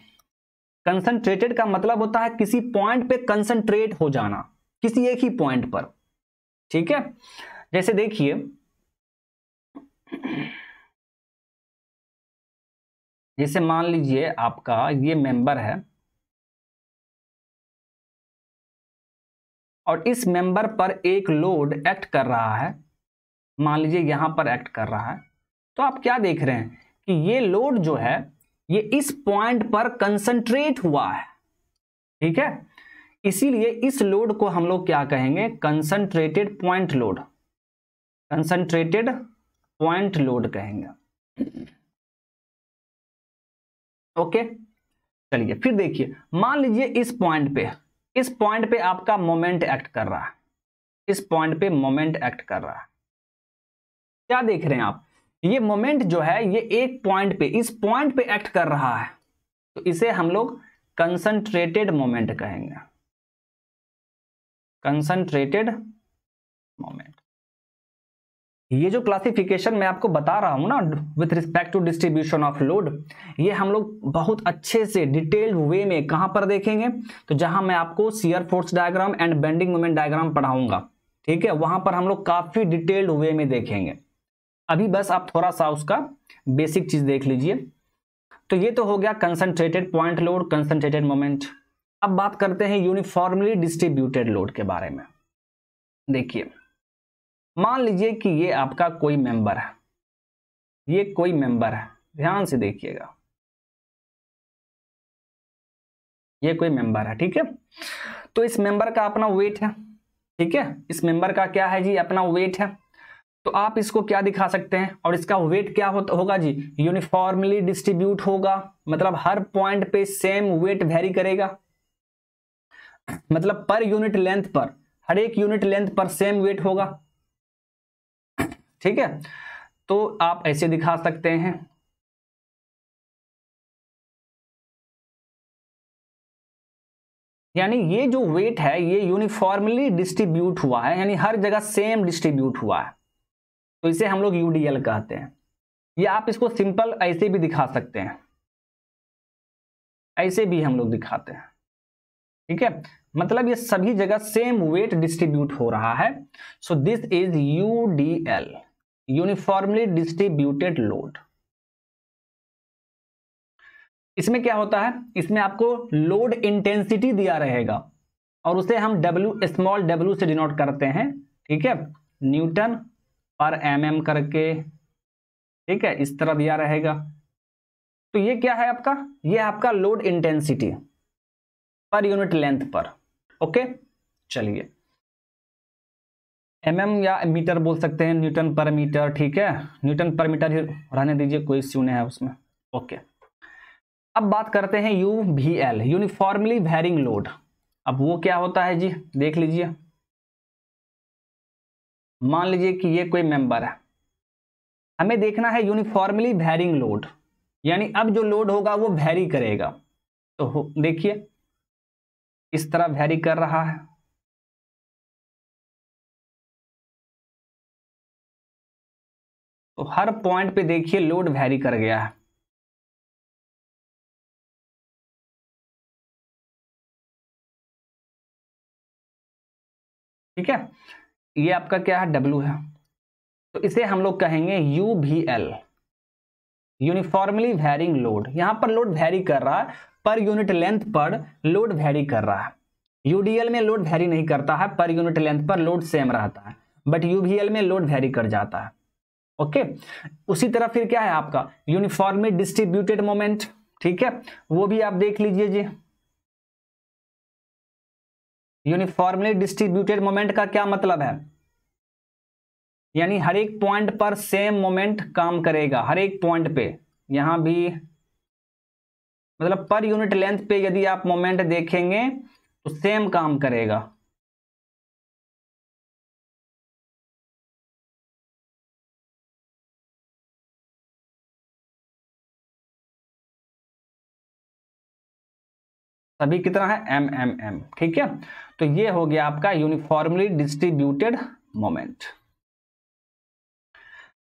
कंसंट्रेटेड का मतलब होता है किसी पॉइंट पे कंसंट्रेट हो जाना किसी एक ही पॉइंट पर ठीक है जैसे देखिए जैसे मान लीजिए आपका ये मेंबर है और इस मेंबर पर एक लोड एक्ट कर रहा है मान लीजिए यहां पर एक्ट कर रहा है तो आप क्या देख रहे हैं कि ये लोड जो है ये इस पॉइंट पर कंसंट्रेट हुआ है ठीक है इसीलिए इस लोड को हम लोग क्या कहेंगे concentrated point load concentrated point load कहेंगे ओके चलिए फिर देखिए मान लीजिए इस पॉइंट पे इस पॉइंट पे आपका मोमेंट एक्ट कर रहा है इस पॉइंट पे मोमेंट एक्ट कर रहा है क्या देख रहे हैं आप ये मोमेंट जो है ये एक पॉइंट पे इस पॉइंट पे एक्ट कर रहा है तो इसे हम लोग कंसंट्रेटेड मोमेंट कहेंगे कंसंट्रेटेड मोमेंट ये जो क्लासिफिकेशन मैं आपको बता रहा हूँ ना with respect to distribution of load ये हम लोग बहुत अच्छे से डिटेल्ड वे में कहाँ पर देखेंगे तो जहाँ मैं आपको shear force diagram and bending moment diagram पढ़ाऊंगा ठीक है वहाँ पर हम लोग काफ़ी डिटेल्ड वे में देखेंगे अभी बस आप थोड़ा सा उसका बेसिक चीज़ देख लीजिए तो ये तो हो गया concentrated point load concentrated moment अब बात करते हैं यूनिफॉर्मली डिस्ट्रीब्यूटेड लोड के बारे में देखिए मान लीजिए कि ये आपका कोई मेंबर है ये कोई मेंबर है ध्यान से देखिएगा ये कोई मेंबर है ठीक है तो इस मेंबर का अपना वेट है ठीक है इस मेंबर का क्या है जी अपना वेट है तो आप इसको क्या दिखा सकते हैं और इसका वेट क्या होगा जी यूनिफॉर्मली डिस्ट्रीब्यूट होगा मतलब हर पॉइंट पे सेम वेट वेरी करेगा मतलब पर यूनिट लेंथ पर हर एक यूनिट लेंथ पर सेम वेट होगा ठीक है तो आप ऐसे दिखा सकते हैं यानी ये जो वेट है ये यूनिफॉर्मली डिस्ट्रीब्यूट हुआ है यानी हर जगह सेम डिस्ट्रीब्यूट हुआ है तो इसे हम लोग यूडीएल कहते हैं या आप इसको सिंपल ऐसे भी दिखा सकते हैं ऐसे भी हम लोग दिखाते हैं ठीक है मतलब ये सभी जगह सेम वेट डिस्ट्रीब्यूट हो रहा है so this is UDL uniformly distributed load इसमें क्या होता है इसमें आपको लोड इंटेंसिटी दिया रहेगा और उसे हम डब्ल्यू स्मॉल डब्ल्यू से डिनोट करते हैं ठीक है न्यूटन पर एम mm करके ठीक है इस तरह दिया रहेगा तो ये क्या है आपका ये आपका load intensity per unit length पर ओके चलिए एम mm या मीटर बोल सकते हैं न्यूटन पर मीटर ठीक है न्यूटन पर मीटर ही रहने दीजिए कोई इश्यू नहीं है उसमें ओके अब बात करते हैं U V L uniformly varying load अब वो क्या होता है जी देख लीजिए मान लीजिए कि ये कोई मेंबर है हमें देखना है यूनिफॉर्मली वेरिंग लोड यानी अब जो लोड होगा वो वेरी करेगा तो देखिए इस तरह वेरी कर रहा है तो हर पॉइंट पे देखिए लोड वैरी कर गया है ठीक है ये आपका क्या है डब्ल्यू है तो इसे हम लोग कहेंगे यू भी एल यूनिफॉर्मली वैरिंग लोड यहां पर लोड वेरी कर रहा है पर यूनिट लेंथ पर लोड वेरी कर रहा है यूडीएल में लोड वेरी नहीं करता है पर यूनिट लेंथ पर लोड सेम रहता है बट यूबीएल में लोड वेरी कर जाता है ओके उसी तरह फिर क्या है आपका यूनिफॉर्मली डिस्ट्रीब्यूटेड मोमेंट ठीक है वो भी आप देख लीजिए जी यूनिफॉर्मली डिस्ट्रीब्यूटेड मोमेंट का क्या मतलब है यानी हर एक पॉइंट पर सेम मोमेंट काम करेगा हर एक पॉइंट पे यहां भी मतलब पर यूनिट लेंथ पे यदि आप मोमेंट देखेंगे तो सेम काम करेगा सभी कितना है एम एम एम ठीक है तो ये हो गया आपका यूनिफॉर्मली डिस्ट्रीब्यूटेड मोमेंट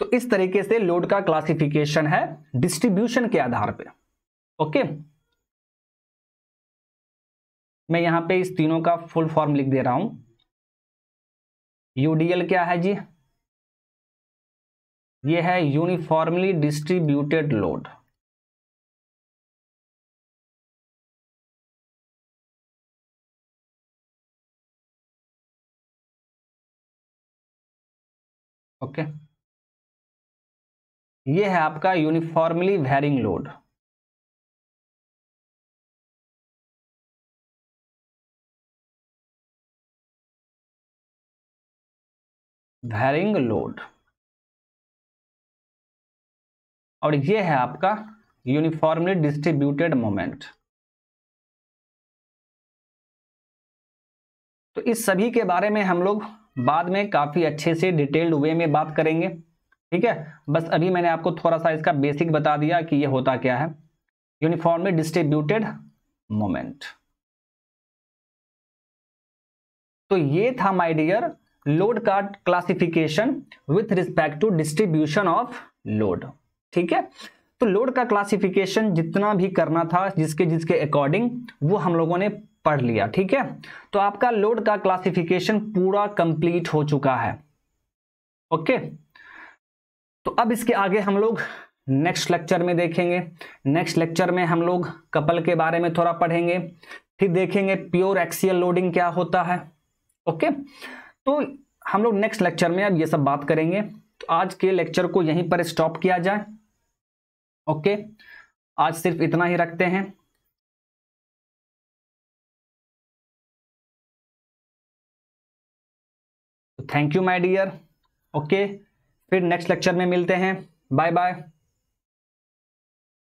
तो इस तरीके से लोड का क्लासिफिकेशन है डिस्ट्रीब्यूशन के आधार पे ओके मैं यहां पे इस तीनों का फुल फॉर्म लिख दे रहा हूं यूडीएल क्या है जी ये है यूनिफॉर्मली डिस्ट्रीब्यूटेड लोड ओके ये है आपका uniformly varying load varying load और ये है आपका यूनिफॉर्मली डिस्ट्रीब्यूटेड मोमेंट तो इस सभी के बारे में हम लोग बाद में काफ़ी अच्छे से डिटेल्ड वे में बात करेंगे ठीक है बस अभी मैंने आपको थोड़ा सा इसका बेसिक बता दिया कि ये होता क्या है यूनिफॉर्मली डिस्ट्रीब्यूटेड मोमेंट तो ये था माय डियर लोड का classification with respect to distribution of load ठीक है तो लोड का क्लासिफिकेशन जितना भी करना था जिसके जिसके अकॉर्डिंग वो हम लोगों ने पढ़ लिया ठीक है तो आपका लोड का क्लासिफिकेशन पूरा कंप्लीट हो चुका है ओके तो अब इसके आगे हम लोग नेक्स्ट लेक्चर में देखेंगे नेक्स्ट लेक्चर में हम लोग कपल के बारे में थोड़ा पढ़ेंगे फिर देखेंगे प्योर एक्सियल लोडिंग क्या होता है ओके तो हम लोग नेक्स्ट लेक्चर में अब ये सब बात करेंगे तो आज के लेक्चर को यहीं पर स्टॉप किया जाए ओके आज सिर्फ इतना ही रखते हैं thank you my dear okay फिर नेक्स्ट लेक्चर में मिलते हैं बाय बाय